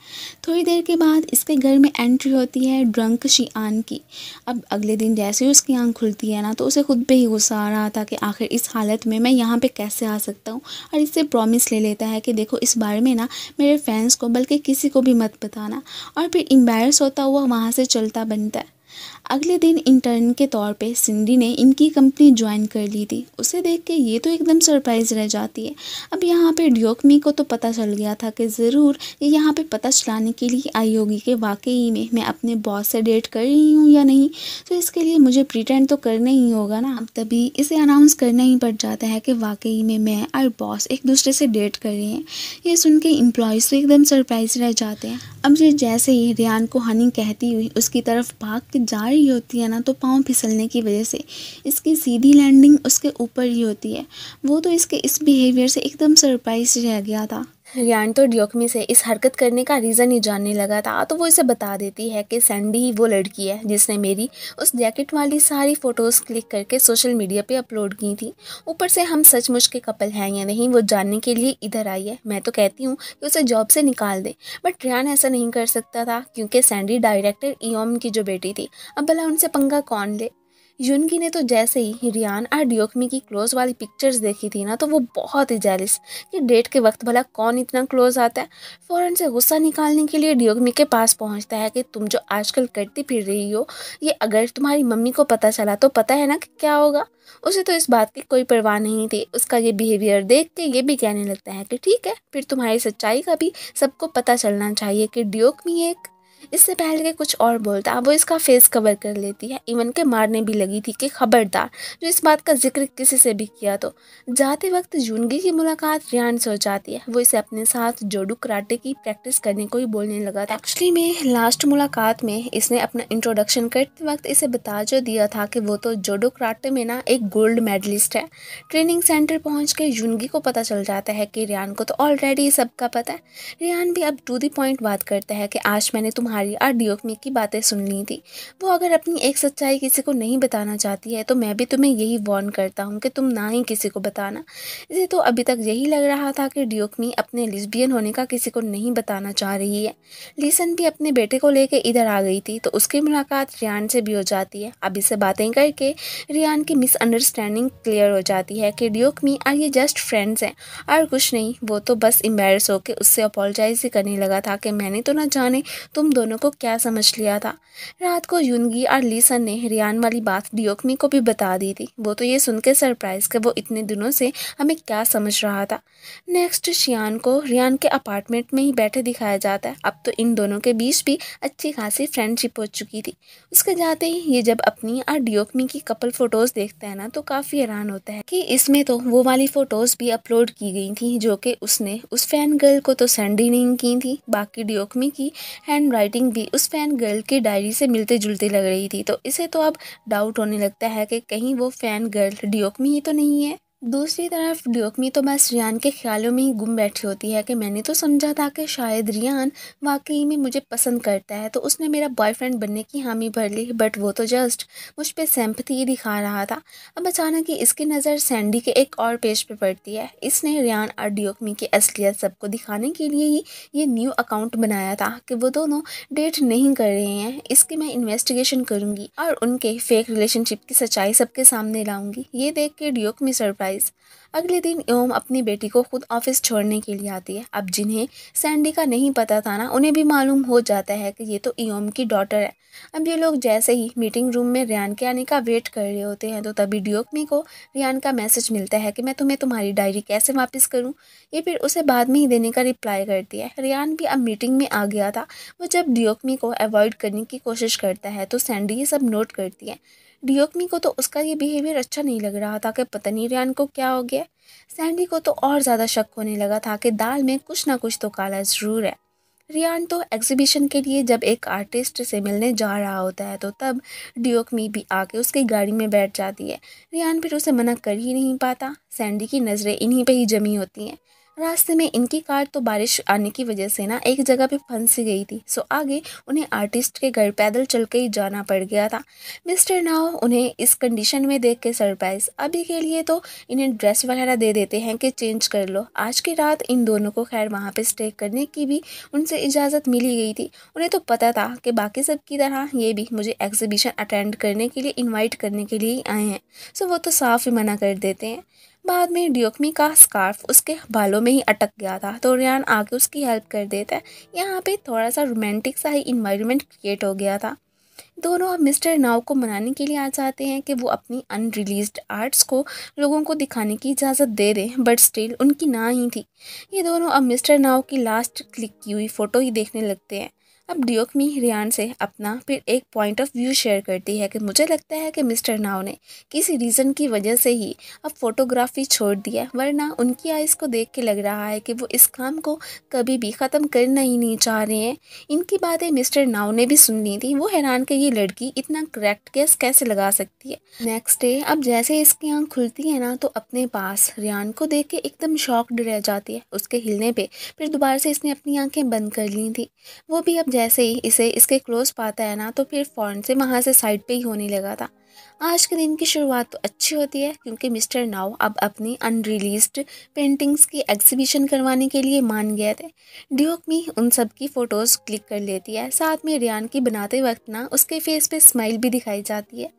थोड़ी देर के बाद इसके घर में एंट्री होती है ड्रंक शीआन की अब अगले दिन जैसे ही उसकी आँख खुलती है ना तो उसे खुद पर ही गुस्सा आ रहा था कि आखिर इस हालत में मैं यहाँ पर कैसे आ सकता हूँ और इससे प्रॉमिस ले लेता है कि देखो इस बारे में ना मेरे फैंस को बल्कि किसी को भी मत बताना और फिर एम्बेरस होता हुआ वहाँ से चलता बनता है अगले दिन इंटर्न के तौर पे सिंडी ने इनकी कंपनी ज्वाइन कर ली थी उसे देख के ये तो एकदम सरप्राइज रह जाती है अब यहाँ पे ड्योकमी को तो पता चल गया था कि ज़रूर ये यहाँ पे पता चलाने के लिए आई होगी कि वाकई में मैं अपने बॉस से डेट कर रही हूँ या नहीं तो इसके लिए मुझे प्रिटेंड तो करना ही होगा ना अब तभी इसे अनाउंस करना ही पड़ जाता है कि वाकई में मैं और बॉस एक दूसरे से डेट कर रहे हैं ये सुन के इम्प्लॉयज़ तो एकदम सरप्राइज रह जाते हैं अब जैसे ही रियान को हनी कहती हुई उसकी तरफ भाग के जा रही होती है ना तो पाँव फिसलने की वजह से इसकी सीधी लैंडिंग उसके ऊपर ही होती है वो तो इसके इस बिहेवियर से एकदम सरप्राइज रह गया था रियान तो डियोकमी से इस हरकत करने का रीज़न ही जानने लगा था तो वो इसे बता देती है कि सैंडी ही वो लड़की है जिसने मेरी उस जैकेट वाली सारी फ़ोटोज़ क्लिक करके सोशल मीडिया पे अपलोड की थी ऊपर से हम सचमुच के कपल हैं या नहीं वो जानने के लिए इधर आई है मैं तो कहती हूँ कि उसे जॉब से निकाल दें बट रियान ऐसा नहीं कर सकता था क्योंकि सैंडी डायरेक्टर ईम की जो बेटी थी अब भला उनसे पंगा कौन ले यूनकी ने तो जैसे ही रियान और डियोकमी की क्लोज वाली पिक्चर्स देखी थी ना तो वो बहुत ही जैलिस कि डेट के वक्त भला कौन इतना क्लोज आता है फ़ौरन से गुस्सा निकालने के लिए डियोकमी के पास पहुंचता है कि तुम जो आजकल करती फिर रही हो ये अगर तुम्हारी मम्मी को पता चला तो पता है ना कि क्या होगा उसे तो इस बात की कोई परवाह नहीं थी उसका ये बिहेवियर देख के ये भी कहने लगता है कि ठीक है फिर तुम्हारी सच्चाई का भी सबको पता चलना चाहिए कि डियोकमी एक इससे पहले के कुछ और बोलता वो इसका फेस कवर कर लेती है इवन के मारने भी लगी थी कि खबरदार जो इस बात का जिक्र किसी से भी किया तो जाते वक्त जूनगी की मुलाकात रियान से हो जाती है वो इसे अपने साथ जोडू कराटे की प्रैक्टिस करने को ही बोलने लगा था एक्चुअली में लास्ट मुलाकात में इसने अपना इंट्रोडक्शन करते वक्त इसे बता जो दिया था कि वो तो जोडो कराटे में ना एक गोल्ड मेडलिस्ट है ट्रेनिंग सेंटर पहुँच के जूनगी को पता चल जाता है कि रियान को तो ऑलरेडी सबका पता है रियान भी अब टू दी पॉइंट बात करता है कि आज मैंने तुम्हारा तुम्हारी और डियोक्मी की बातें सुन ली थी वो अगर अपनी एक सच्चाई किसी को नहीं बताना चाहती है तो मैं भी तुम्हें यही वॉर्न करता हूँ कि तुम ना ही किसी को बताना इसे तो अभी तक यही लग रहा था कि डियोक्मी अपने लिस्बियन होने का किसी को नहीं बताना चाह रही है लीसन भी अपने बेटे को लेकर इधर आ गई थी तो उसकी मुलाकात रियान से भी हो जाती है अभी से बातें करके रियान की मिसअंडरस्टैंडिंग क्लियर हो जाती है कि डियोकमी और ये जस्ट फ्रेंड्स हैं और कुछ नहीं वो तो बस एम्बेरस होकर उससे अपोलोजाइज ही करने लगा था कि मैंने तो ना जाने तुम दोनों दोनों को क्या समझ लिया था रात को यूनगी और लीसन ने रियान वाली बात डियोकमी को भी बता दी थी वो तो ये सुनकर सरप्राइज के वो इतने दिनों से हमें क्या समझ रहा था नेक्स्ट शियान को रियान के अपार्टमेंट में ही बैठे दिखाया जाता है अब तो इन दोनों के बीच भी अच्छी खासी फ्रेंडशिप हो चुकी थी उसके जाते ही ये जब अपनी और डियोकमी की कपल फ़ोटोज़ देखता है ना तो काफ़ी हैरान होता है कि इसमें तो वो वाली फ़ोटोज़ भी अपलोड की गई थी जो कि उसने उस फैन गर्ल को तो सेंड ही नहीं की थी बाकी डियोकमी की हैंड राइटिंग भी उस फैन गर्ल की डायरी से मिलते जुलते लग रही थी तो इसे तो अब डाउट होने लगता है कि कहीं वो फैन गर्ल में ही तो नहीं है दूसरी तरफ ड्योकमी तो बस रियान के ख्यालों में ही गुम बैठी होती है कि मैंने तो समझा था कि शायद रियान वाकई में मुझे पसंद करता है तो उसने मेरा बॉयफ्रेंड बनने की हामी भर ली बट वो तो जस्ट मुझ पर सैम्पथी दिखा रहा था अब अचानक ही इसकी नज़र सैंडी के एक और पेज पर पे पड़ती है इसने रियान और ड्योकमी की असलियत सबको दिखाने के लिए ही ये न्यू अकाउंट बनाया था कि वो दोनों डेट नहीं कर रहे हैं इसकी मैं इन्वेस्टिगेशन करूँगी और उनके फेक रिलेशनशिप की सच्चाई सबके सामने लाऊँगी ये देख के ड्योकमी सरप्राइज सरप्राइज अगले दिन ओम अपनी बेटी को खुद ऑफिस छोड़ने के लिए आती है अब जिन्हें सैंडी का नहीं पता था ना उन्हें भी मालूम हो जाता है कि ये तो ईम की डॉटर है अब ये लोग जैसे ही मीटिंग रूम में रियान के आने का वेट कर रहे होते हैं तो तभी डियोकमी को रियान का मैसेज मिलता है कि मैं तुम्हें तुम्हारी डायरी कैसे वापस करूँ ये फिर उसे बाद में ही देने का रिप्लाई करती है रियान भी अब मीटिंग में आ गया था वो जब डियोकमी को अवॉइड करने की कोशिश करता है तो सैंडी ये सब नोट करती है डियोकमी को तो उसका ये बिहेवियर अच्छा नहीं लग रहा था कि पता नहीं रियान को क्या हो गया सैंडी को तो और ज़्यादा शक होने लगा था कि दाल में कुछ ना कुछ तो काला ज़रूर है रियान तो एग्जीबिशन के लिए जब एक आर्टिस्ट से मिलने जा रहा होता है तो तब डियोकमी भी आके उसकी गाड़ी में बैठ जाती है रियान फिर उसे मना कर ही नहीं पाता सैंडी की नज़रें इन्हीं पे ही जमी होती हैं रास्ते में इनकी कार तो बारिश आने की वजह से ना एक जगह पे फंस गई थी सो आगे उन्हें आर्टिस्ट के घर पैदल चल के ही जाना पड़ गया था मिस्टर नाव उन्हें इस कंडीशन में देख के सरप्राइज अभी के लिए तो इन्हें ड्रेस वगैरह दे देते हैं कि चेंज कर लो आज की रात इन दोनों को खैर वहाँ पर स्टे करने की भी उनसे इजाज़त मिली गई थी उन्हें तो पता था कि बाकी सब की तरह ये भी मुझे एग्जीबिशन अटेंड करने के लिए इन्वाइट करने के लिए आए हैं सो वो तो साफ ही मना कर देते हैं बाद में ड्योकमी का स्कार्फ उसके बालों में ही अटक गया था तो रियान आके उसकी हेल्प कर देता है यहाँ पे थोड़ा सा रोमांटिक सा ही इन्वायरमेंट क्रिएट हो गया था दोनों अब मिस्टर नाव को मनाने के लिए आ जाते हैं कि वो अपनी अनरिलीज्ड आर्ट्स को लोगों को दिखाने की इजाज़त दे दें बट स्टिल उनकी ना ही थी ये दोनों अब मिस्टर नाव की लास्ट क्लिक की हुई फ़ोटो ही देखने लगते हैं अब डियोकमी रियान से अपना फिर एक पॉइंट ऑफ व्यू शेयर करती है कि मुझे लगता है कि मिस्टर नाव ने किसी रीज़न की वजह से ही अब फोटोग्राफी छोड़ दिया वरना उनकी आइज़ को देख के लग रहा है कि वो इस काम को कभी भी ख़त्म करना ही नहीं चाह रहे हैं इनकी बातें मिस्टर नाव ने भी सुन ली थी वो हैरान कि ये लड़की इतना करेक्ट गैस कैसे लगा सकती है नेक्स्ट डे अब जैसे इसकी आँख खुलती है ना तो अपने पास रियान को देख के एकदम शॉक्ड रह जाती है उसके हिलने पर फिर दोबारा से इसने अपनी आँखें बंद कर ली थी वो भी अब जैसे ही इसे इसके क्लोज पाता है ना तो फिर फ़ौरन से वहाँ से साइड पे ही होने लगा था आज के दिन की शुरुआत तो अच्छी होती है क्योंकि मिस्टर नाव अब अपनी अनरिलीज्ड पेंटिंग्स की एग्जीबिशन करवाने के लिए मान गए थे ड्यूक में उन सब की फ़ोटोज़ क्लिक कर लेती है साथ में रियान की बनाते वक्त ना उसके फेस पे स्माइल भी दिखाई जाती है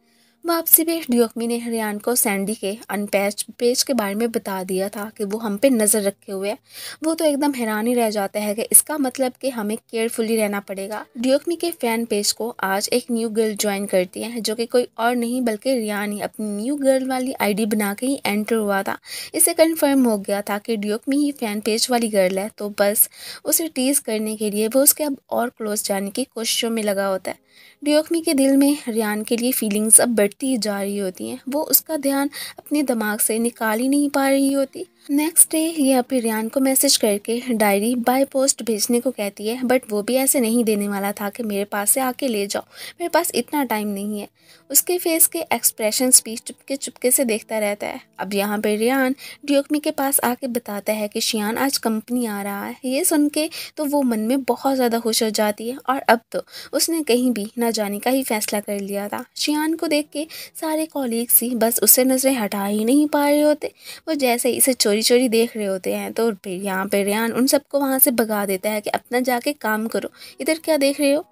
वापसी में डियोकमी ने हरियाण को सैंडी के अनपैच पेज के बारे में बता दिया था कि वो हम पे नज़र रखे हुए हैं वो तो एकदम हैरानी रह जाता है कि इसका मतलब कि हमें केयरफुली रहना पड़ेगा डियोकमी के फैन पेज को आज एक न्यू गर्ल ज्वाइन करती है जो कि कोई और नहीं बल्कि रियानी अपनी न्यू गर्ल वाली डी बना के ही एंटर हुआ था इसे कन्फर्म हो गया था कि डियोकमी ही फैन पेज वाली गर्ल है तो बस उसे टीज करने के लिए वो उसके अब और क्लोज जाने की कोशिशों में लगा होता है डियोकनी के दिल में रियान के लिए फीलिंग्स अब बढ़ती जा रही होती हैं वो उसका ध्यान अपने दिमाग से निकाल ही नहीं पा रही होती नेक्स्ट डे ये अपने रियान को मैसेज करके डायरी बाय पोस्ट भेजने को कहती है बट वो भी ऐसे नहीं देने वाला था कि मेरे पास से आके ले जाओ मेरे पास इतना टाइम नहीं है उसके फेस के एक्सप्रेशन भी चुपके चुपके से देखता रहता है अब यहाँ पर रियान डियोकमी के पास आके बताता है कि शियान आज कंपनी आ रहा है ये सुन के तो वो मन में बहुत ज़्यादा खुश हो जाती है और अब तो उसने कहीं भी ना जाने का ही फैसला कर लिया था शियान को देख के सारे कॉलीग्स ही बस उससे नज़रें हटा ही नहीं पा रहे होते वो जैसे इसे चोरी चोरी देख रहे होते हैं तो यहाँ पर रियान उन सबको वहाँ से भगा देता है कि अपना जाके काम करो इधर क्या देख रहे हो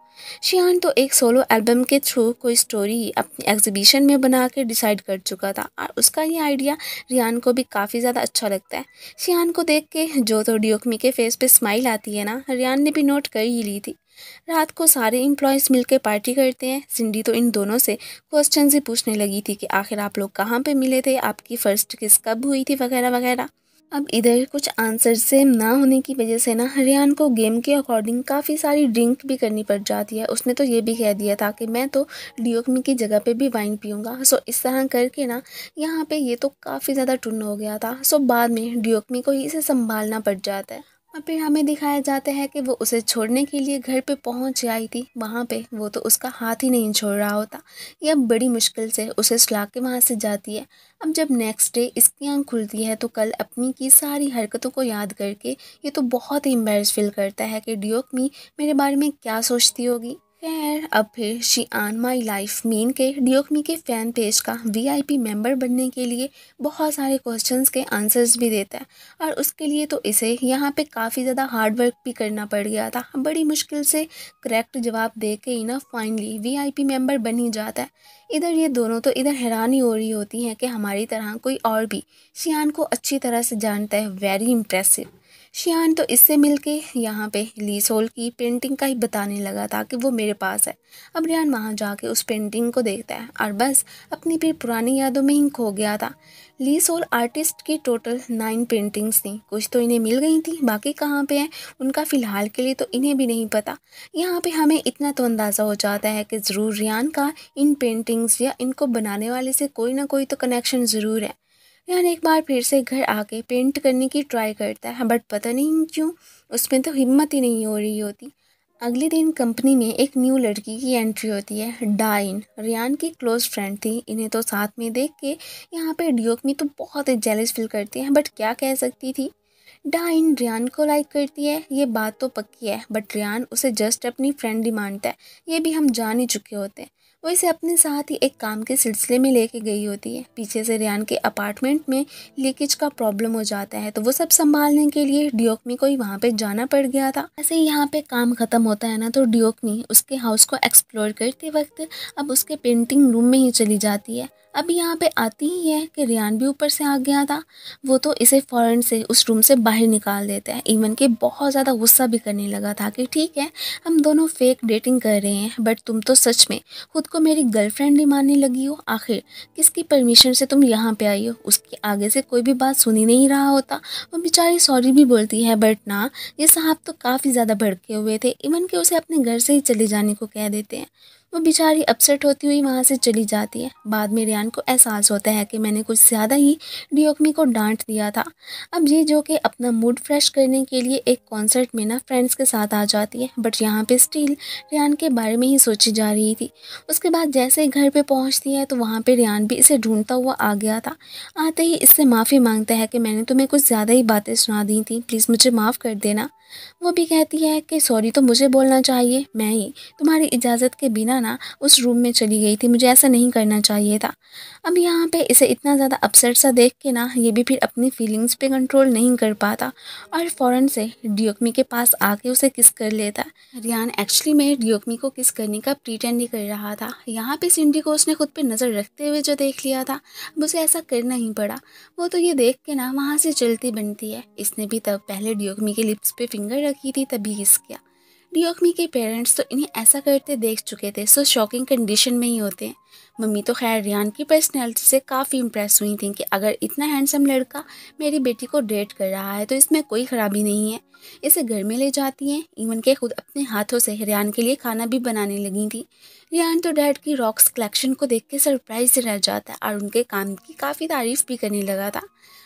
शियान तो एक सोलो एल्बम के थ्रू कोई स्टोरी अपनी एग्जीबिशन में बना के डिसाइड कर चुका था और उसका ये आइडिया रियान को भी काफ़ी ज़्यादा अच्छा लगता है शियान को देख के जो तो डियोकमी के फेस पे स्माइल आती है ना रियान ने भी नोट कर ही ली थी रात को सारे एम्प्लॉयज़ मिलकर पार्टी करते हैं सिंडी तो इन दोनों से क्वेश्चन ही पूछने लगी थी कि आखिर आप लोग कहाँ पर मिले थे आपकी फ़र्स्ट किस कब हुई थी वगैरह वगैरह अब इधर कुछ आंसर सेम ना होने की वजह से ना हरियान को गेम के अकॉर्डिंग काफ़ी सारी ड्रिंक भी करनी पड़ जाती है उसने तो ये भी कह दिया था कि मैं तो डियोकमी की जगह पे भी वाइन पीऊँगा सो इस तरह करके ना यहाँ पे ये तो काफ़ी ज़्यादा टुन हो गया था सो बाद में डियोकमी को ही इसे संभालना पड़ जाता है और फिर हमें दिखाया जाता है कि वो उसे छोड़ने के लिए घर पे पहुंच आई थी वहाँ पे वो तो उसका हाथ ही नहीं छोड़ रहा होता ये अब बड़ी मुश्किल से उसे सुला के वहाँ से जाती है अब जब नेक्स्ट डे इसकी आँख खुलती है तो कल अपनी की सारी हरकतों को याद करके ये तो बहुत ही एम्बेस फील करता है कि डियोकमी मेरे बारे में क्या सोचती होगी खैर अब फिर she Shian my life mean के डियोकमी के फ़ैन पेज का वीआईपी मेंबर बनने के लिए बहुत सारे क्वेश्चंस के आंसर्स भी देता है और उसके लिए तो इसे यहाँ पे काफ़ी ज़्यादा हार्ड वर्क भी करना पड़ गया था बड़ी मुश्किल से करेक्ट जवाब दे के ही ना फाइनली वीआईपी मेंबर बन ही जाता है इधर ये दोनों तो इधर हैरानी हो रही होती हैं कि हमारी तरह कोई और भी शियान को अच्छी तरह से जानता है वेरी इंप्रेसिव शियान तो इससे मिलके यहाँ पे ली सोल की पेंटिंग का ही बताने लगा था कि वो मेरे पास है अब रियान वहाँ जाके उस पेंटिंग को देखता है और बस अपनी फिर पुरानी यादों में ही खो गया था ली सोल आर्टिस्ट की टोटल नाइन पेंटिंग्स थी कुछ तो इन्हें मिल गई थी बाकी कहाँ पे हैं उनका फ़िलहाल के लिए तो इन्हें भी नहीं पता यहाँ पर हमें इतना तो अंदाज़ा हो जाता है कि ज़रूर रियान का इन पेंटिंग्स या इनको बनाने वाले से कोई ना कोई तो कनेक्शन ज़रूर है रेहान एक बार फिर से घर आके पेंट करने की ट्राई करता है बट पता नहीं क्यों उसमें तो हिम्मत ही नहीं हो रही होती अगले दिन कंपनी में एक न्यू लड़की की एंट्री होती है डाइन रियान की क्लोज फ्रेंड थी इन्हें तो साथ में देख के यहाँ पे में तो बहुत जेलस फील करती है बट क्या कह सकती थी डाइन रियान को लाइक करती है ये बात तो पक्की है बट रियान उसे जस्ट अपनी फ्रेंड ही मानता है ये भी हम जान ही चुके होते हैं वो इसे अपने साथ ही एक काम के सिलसिले में लेके गई होती है पीछे से रियान के अपार्टमेंट में लीकेज का प्रॉब्लम हो जाता है तो वो सब संभालने के लिए डियोकमी को ही वहाँ पे जाना पड़ गया था ऐसे ही यहाँ पे काम ख़त्म होता है ना तो डियोकमी उसके हाउस को एक्सप्लोर करते वक्त अब उसके पेंटिंग रूम में ही चली जाती है अब यहाँ पे आती ही है कि रियान भी ऊपर से आ गया था वो तो इसे फ़ौरन से उस रूम से बाहर निकाल देते हैं इवन के बहुत ज़्यादा गुस्सा भी करने लगा था कि ठीक है हम दोनों फेक डेटिंग कर रहे हैं बट तुम तो सच में खुद को मेरी गर्लफ्रेंड ही मानने लगी हो आखिर किसकी परमिशन से तुम यहाँ पर आई हो उसकी आगे से कोई भी बात सुनी नहीं रहा होता वो बेचारी सॉरी भी बोलती है बट ना ये साहब तो काफ़ी ज़्यादा भड़के हुए थे इवन के उसे अपने घर से ही चले जाने को कह देते हैं वो बेचारी अपसेट होती हुई वहाँ से चली जाती है बाद में रियान को एहसास होता है कि मैंने कुछ ज़्यादा ही डियोकमी को डांट दिया था अब ये जो कि अपना मूड फ्रेश करने के लिए एक कॉन्सर्ट में ना फ्रेंड्स के साथ आ जाती है बट यहाँ पे स्टील रियान के बारे में ही सोची जा रही थी उसके बाद जैसे ही घर पर पहुँचती है तो वहाँ पर रियान भी इसे ढूंढता हुआ आ गया था आते ही इससे माफ़ी मांगता है कि मैंने तुम्हें कुछ ज़्यादा ही बातें सुना दी थी प्लीज़ मुझे माफ़ कर देना वो भी कहती है कि सॉरी तो मुझे बोलना चाहिए मैं ही तुम्हारी इजाज़त के बिना ना उस रूम में चली गई थी मुझे ऐसा नहीं करना चाहिए था अब यहाँ पे इसे इतना ज़्यादा अपसेट सा देख के ना ये भी फिर अपनी फीलिंग्स पे कंट्रोल नहीं कर पाता और फ़ौरन से डियोकमी के पास आके उसे किस कर लेता रियान एक्चुअली में डियोकमी को किस करने का प्रीटेंड ही कर रहा था यहाँ पे सिंडी को उसने खुद पर नज़र रखते हुए जो देख लिया था अब उसे ऐसा करना ही पड़ा वो तो ये देख के ना वहाँ से चलती बनती है इसने भी तब पहले डियोकमी के लिप्स पर फिंग फिंगर रखी थी तभी हिस गया रियोकमी के पेरेंट्स तो इन्हें ऐसा करते देख चुके थे सो शॉकिंग कंडीशन में ही होते हैं मम्मी तो खैर रियान की पर्सनैलिटी से काफ़ी इंप्रेस हुई थी कि अगर इतना हैंडसम लड़का मेरी बेटी को डेट कर रहा है तो इसमें कोई ख़राबी नहीं है इसे घर में ले जाती हैं इवन के खुद अपने हाथों से रियान के लिए खाना भी बनाने लगी थी रियान तो डैड की रॉक्स कलेक्शन को देख के सरप्राइज रह जाता है और उनके काम की काफ़ी तारीफ भी करने लगा था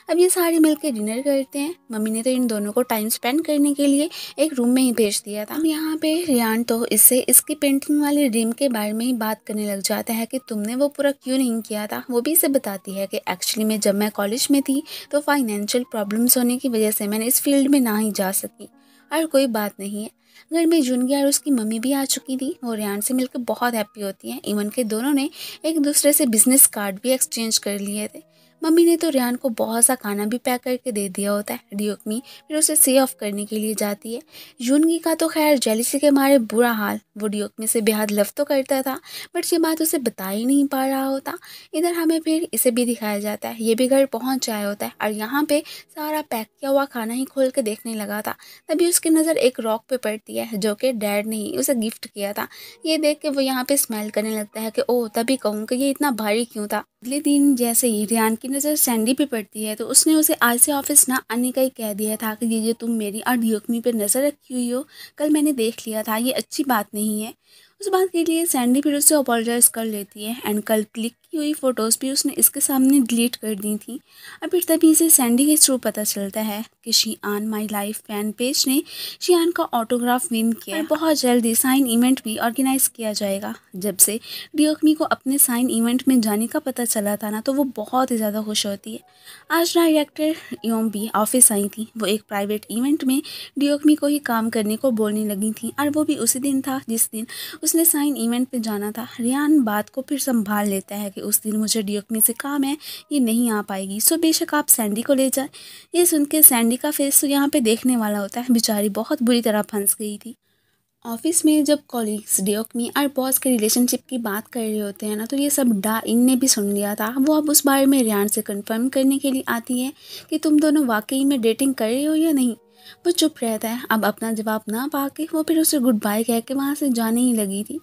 अब ये सारे मिलकर डिनर करते हैं मम्मी ने तो इन दोनों को टाइम स्पेंड करने के लिए एक रूम में ही भेज दिया था यहाँ पे रियान तो इससे इसकी पेंटिंग वाली ड्रीम के बारे में ही बात करने लग जाता है कि तुमने वो पूरा क्यों नहीं किया था वो भी इसे बताती है कि एक्चुअली में जब मैं कॉलेज में थी तो फाइनेंशियल प्रॉब्लम्स होने की वजह से मैंने इस फील्ड में ना ही जा सकी सकी और कोई बात नहीं है घर में जुनगी और उसकी मम्मी भी आ चुकी थी वो रियान से मिलकर बहुत हैप्पी होती हैं इवन के दोनों ने एक दूसरे से बिजनेस कार्ड भी एक्सचेंज कर लिए थे मम्मी ने तो रियान को बहुत सा खाना भी पैक करके दे दिया होता है रियोकमी फिर उसे से ऑफ करने के लिए जाती है यूनगी का तो खैर जेलिसी के मारे बुरा हाल वो रियोकमी से बेहद लफ तो करता था बट ये बात उसे बता ही नहीं पा रहा होता इधर हमें फिर इसे भी दिखाया जाता है ये भी घर पहुँच जाया होता है और यहाँ पर सारा पैक किया हुआ खाना ही खोल के देखने लगा था तभी उसकी नज़र एक रॉक पर पड़ती है जो कि डैड ने ही उसे गिफ्ट किया था ये देख के वो यहाँ पर स्मेल करने लगता है कि ओह तभी कहूँ कि ये इतना भारी क्यों था अगले दिन जैसे ही रियान की नज़र सैंडी पे पड़ती है तो उसने उसे आज से ऑफिस ना आने का ही कह दिया था कि ये जो तुम मेरी और योकमी पे नज़र रखी हुई हो कल मैंने देख लिया था ये अच्छी बात नहीं है उस बात के लिए सैंडी फिर उससे अपोलोजाइज़ कर लेती है एंड कल क्लिक की हुई फ़ोटोज़ भी उसने इसके सामने डिलीट कर दी थी और फिर तभी इसे सैंडी के थ्रू पता चलता है कि Shian my life fan page ने शी आन का ऑटोग्राफ विन किया बहुत जल्दी साइन इवेंट भी ऑर्गेनाइज किया जाएगा जब से डियोकमी को अपने साइन इवेंट में जाने का पता चला था ना तो वो बहुत ही ज़्यादा खुश होती है आज डायरेक्टर योम भी ऑफिस आई थी वो एक प्राइवेट इवेंट में डियोकमी को ही काम करने को बोलने लगी थी और वो भी उसी दिन था जिस दिन उसने साइन इवेंट पर जाना था रियान बात को फिर संभाल लेता है कि उस दिन मुझे डियोकनी से काम है ये नहीं आ पाएगी सो बेशक आप सैंडी को ले जाए ये सुन के सैंडी का फेस तो यहाँ पर देखने वाला होता है बेचारी बहुत बुरी तरह फंस गई थी ऑफिस में जब कॉलीग्स डियोकनी और बॉस के रिलेशनशिप की बात कर रहे होते हैं ना तो ये सब डा इन ने भी सुन लिया था वो अब उस बारे में रियान से कंफर्म करने के लिए आती है कि तुम दोनों वाकई में डेटिंग कर रहे हो या नहीं वो चुप रहता है अब अपना जवाब ना पा के वो फिर उसे गुड बाय कह के वहाँ से जाने ही लगी थी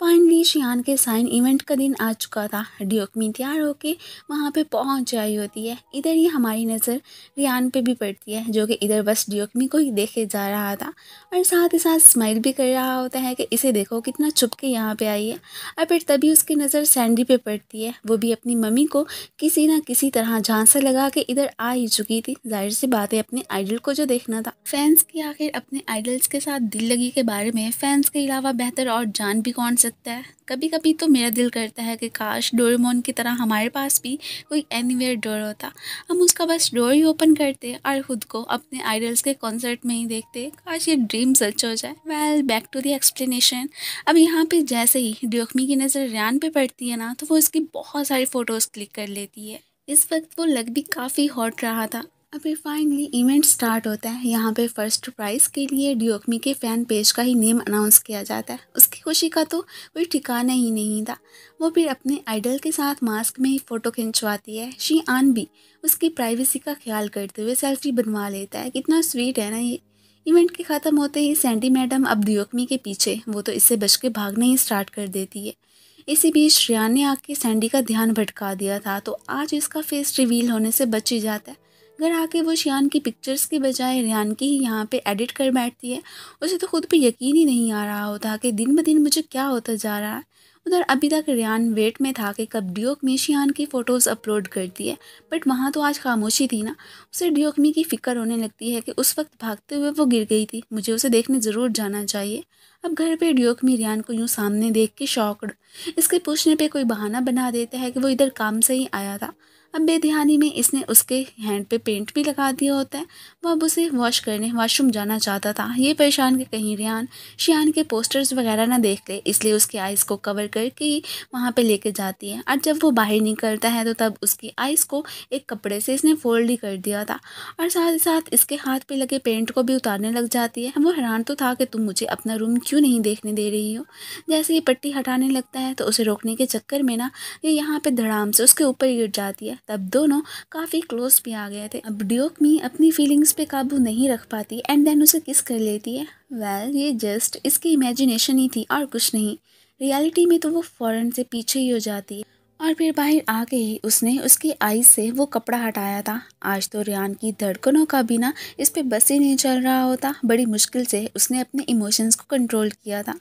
फाइनली शियान के साइन इवेंट का दिन आ चुका था में तैयार होके वहाँ पे पहुँच आई होती है इधर ही हमारी नज़र रियान पे भी पड़ती है जो कि इधर बस में को ही देखे जा रहा था और साथ ही साथ स्माइल भी कर रहा होता है कि इसे देखो कितना चुप के यहाँ पे आई है और फिर तभी उसकी नज़र सैंडी पे पड़ती है वो भी अपनी मम्मी को किसी ना किसी तरह झांसा लगा के इधर आ ही चुकी थी जाहिर सी बात है अपने आइडल को जो देखना था फैंस की आखिर अपने आइडल्स के साथ दिल लगी के बारे में फैंस के अलावा बेहतर और जान भी कौन से सकता है कभी कभी तो मेरा दिल करता है कि काश डोरेमोन की तरह हमारे पास भी कोई एनीवेयर डोर होता हम उसका बस डोर ही ओपन करते और खुद को अपने आइडल्स के कॉन्सर्ट में ही देखते काश ये ड्रीम सच हो जाए well back to the explanation अब यहाँ पे जैसे ही डोखमी की नज़र रियान पे पड़ती है ना तो वो उसकी बहुत सारी फ़ोटोज़ क्लिक कर लेती है इस वक्त वो लग भी काफ़ी हॉट रहा था अब फिर फाइनली इवेंट स्टार्ट होता है यहाँ पे फर्स्ट प्राइज़ के लिए डियोकमी के फ़ैन पेज का ही नेम अनाउंस किया जाता है खुशी का तो कोई ठिकाना ही नहीं था वो फिर अपने आइडल के साथ मास्क में ही फ़ोटो खिंचवाती है शी आन भी उसकी प्राइवेसी का ख्याल करते हुए सेल्फी बनवा लेता है कितना स्वीट है ना ये इवेंट के ख़त्म होते ही सैंडी मैडम अब दियोकमी के पीछे वो तो इससे बच के भागना ही स्टार्ट कर देती है इसी बीच श्रेया ने आके सैंडी का ध्यान भटका दिया था तो आज इसका फेस रिवील होने से बच ही जाता है घर आके वो शियान की पिक्चर्स के बजाय रियान की ही यहाँ पे एडिट कर बैठती है उसे तो खुद पे यकीन ही नहीं आ रहा होता कि दिन ब दिन मुझे क्या होता जा रहा है उधर अभी तक रियान वेट में था कि कब डियोकमी शियान की फ़ोटोज़ अपलोड करती है बट वहाँ तो आज खामोशी थी ना उसे डियोकमी की फ़िक्र होने लगती है कि उस वक्त भागते हुए वो गिर गई थी मुझे उसे देखने ज़रूर जाना चाहिए अब घर पे डियोकमी रियान को यूँ सामने देख के शौकड़ इसके पूछने पे कोई बहाना बना देता है कि वो इधर काम से ही आया था अब बेध्यानी में इसने उसके हैंड पे पेंट भी लगा दिया होता है वह अब उसे वॉश करने वॉशरूम जाना चाहता था ये परेशान कि कहीं रियान शियान के पोस्टर्स वगैरह ना देख ले इसलिए उसकी आइज़ को कवर करके ही वहाँ पर लेके जाती है और जब वो बाहर निकलता है तो तब उसकी आइज़ को एक कपड़े से इसने फोल्ड ही कर दिया था और साथ ही साथ इसके हाथ पर पे लगे पेंट को भी उतारने लग जाती है वो हैरान तो था कि तुम मुझे अपना रूम क्यों नहीं देखने दे रही हो जैसे ये पट्टी हटाने लगता है तो उसे रोकने के चक्कर में ना ये यहाँ पर धड़ाम से उसके ऊपर गिर जाती है तब दोनों काफ़ी क्लोज भी आ गए थे अब ड्योकमी अपनी फीलिंग्स पे काबू नहीं रख पाती एंड देन उसे किस कर लेती है वेल well, ये जस्ट इसकी इमेजिनेशन ही थी और कुछ नहीं रियलिटी में तो वो फ़ौरन से पीछे ही हो जाती है और फिर बाहर आके ही उसने उसकी आई से वो कपड़ा हटाया था आज तो रियान की धड़कनों का बिना इस पर बस ही नहीं चल रहा होता बड़ी मुश्किल से उसने अपने इमोशंस को कंट्रोल किया था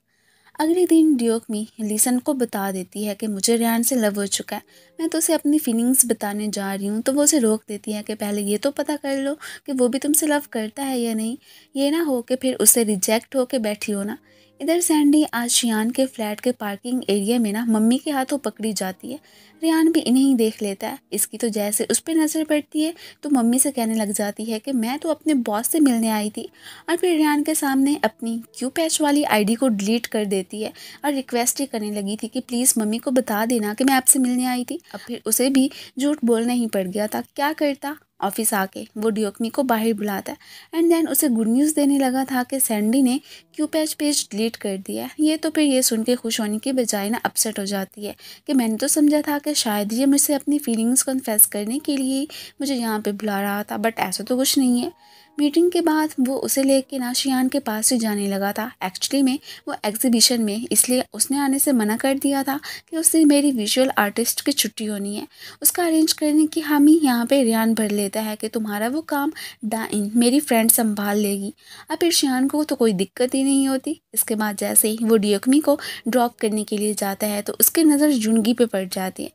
अगले दिन ड्योक मी लीसन को बता देती है कि मुझे रैन से लव हो चुका है मैं तो उसे अपनी फीलिंग्स बताने जा रही हूँ तो वो उसे रोक देती है कि पहले ये तो पता कर लो कि वो भी तुमसे लव करता है या नहीं ये ना हो कि फिर उसे रिजेक्ट होकर बैठी हो ना इधर सैंडी आज शियान के फ्लैट के पार्किंग एरिया में ना मम्मी के हाथों पकड़ी जाती है रियान भी इन्हें ही देख लेता है इसकी तो जैसे उस पर नज़र पड़ती है तो मम्मी से कहने लग जाती है कि मैं तो अपने बॉस से मिलने आई थी और फिर रियान के सामने अपनी क्यू पैच वाली आईडी को डिलीट कर देती है और रिक्वेस्ट ही करने लगी थी कि प्लीज़ मम्मी को बता देना कि मैं आपसे मिलने आई थी अब फिर उसे भी झूठ बोलना ही पड़ गया था क्या करता ऑफिस आके वो डियोकमी को बाहर बुलाता है एंड देन उसे गुड न्यूज़ देने लगा था कि सैंडी ने क्यू पैच पेज डिलीट कर दिया है ये तो फिर ये सुन के खुश होने के बजाय ना अपसेट हो जाती है कि मैंने तो समझा था कि शायद ये मुझसे अपनी फीलिंग्स कन्फेस करने के लिए मुझे यहाँ पे बुला रहा था बट ऐसा तो कुछ नहीं है मीटिंग के बाद वो उसे लेके ना शियान के पास ही जाने लगा था एक्चुअली में वो एग्जीबिशन में इसलिए उसने आने से मना कर दिया था कि उससे मेरी विजुअल आर्टिस्ट की छुट्टी होनी है उसका अरेंज करने की हम ही यहाँ पे रियान भर लेता है कि तुम्हारा वो काम डाइन मेरी फ्रेंड संभाल लेगी अब इर्शियान को तो कोई दिक्कत ही नहीं होती इसके बाद जैसे ही वो डियोकमी को ड्रॉप करने के लिए जाता है तो उसकी नज़र जुनगी पर पड़ जाती है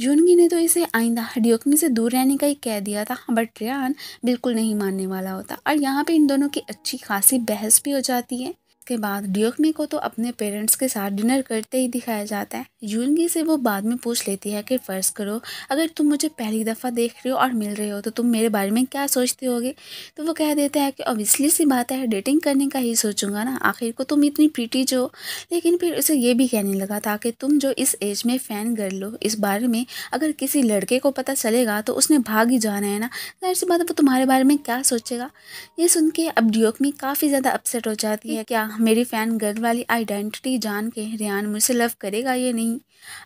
यूनगी ने तो इसे आइंदा हडियोकमी से दूर रहने का ही कह दिया था हाँ, बट रियान बिल्कुल नहीं मानने वाला होता और यहाँ पे इन दोनों की अच्छी खासी बहस भी हो जाती है उसके बाद डियोकमी को तो अपने पेरेंट्स के साथ डिनर करते ही दिखाया जाता है यूनगी से वो बाद में पूछ लेती है कि फ़र्ज़ करो अगर तुम मुझे पहली दफ़ा देख रहे हो और मिल रहे हो तो तुम मेरे बारे में क्या सोचते होगे तो वो कह देता है कि ऑब्वियसली सी बात है डेटिंग करने का ही सोचूंगा ना आखिर को तुम इतनी प्रीटी जो लेकिन फिर उसे ये भी कहने लगा था कि तुम जो इस एज में फ़ैन कर लो इस बारे में अगर किसी लड़के को पता चलेगा तो उसने भाग ही जाना है ना जाहिर सी बात है वो तुम्हारे बारे में क्या सोचेगा ये सुन के अब डियोकमी काफ़ी ज़्यादा अपसेट हो जाती है क्या मेरी फ़ैन गर्ल वाली आइडेंटिटी जान के रियान मुझसे लव करेगा ये नहीं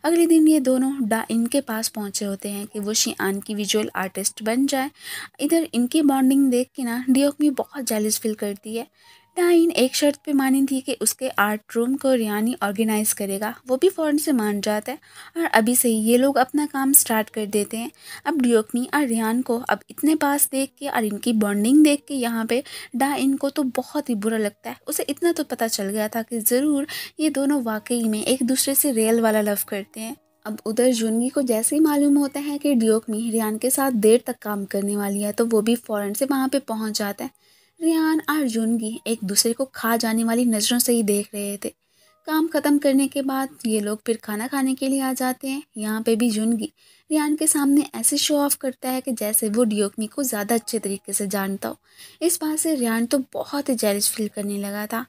अगले दिन ये दोनों डा इनके पास पहुंचे होते हैं कि वो शीआन की विजुअल आर्टिस्ट बन जाए इधर इनकी बॉन्डिंग देख के ना डियोक भी बहुत जेलिस फील करती है डाइन एक शर्त पे मानी थी कि उसके आर्ट रूम को रियानी ऑर्गेनाइज करेगा वो भी फ़ौरन से मान जाता है और अभी से ही ये लोग अपना काम स्टार्ट कर देते हैं अब डियोकनी और रियान को अब इतने पास देख के और इनकी बॉन्डिंग देख के यहाँ पे डाइन को तो बहुत ही बुरा लगता है उसे इतना तो पता चल गया था कि ज़रूर ये दोनों वाकई में एक दूसरे से रेल वाला लव करते हैं अब उधर जुनगी को जैसे ही मालूम होता है कि डियोकमी रियान के साथ देर तक काम करने वाली है तो वो भी फ़ौरन से वहाँ पर पहुँच जाता है रियान और जुनगी एक दूसरे को खा जाने वाली नज़रों से ही देख रहे थे काम ख़त्म करने के बाद ये लोग फिर खाना खाने के लिए आ जाते हैं यहाँ पे भी जुनगी रियान के सामने ऐसे शो ऑफ करता है कि जैसे वो डियोकनी को ज़्यादा अच्छे तरीके से जानता हो इस बात से रियान तो बहुत ही जेलिस फील करने लगा था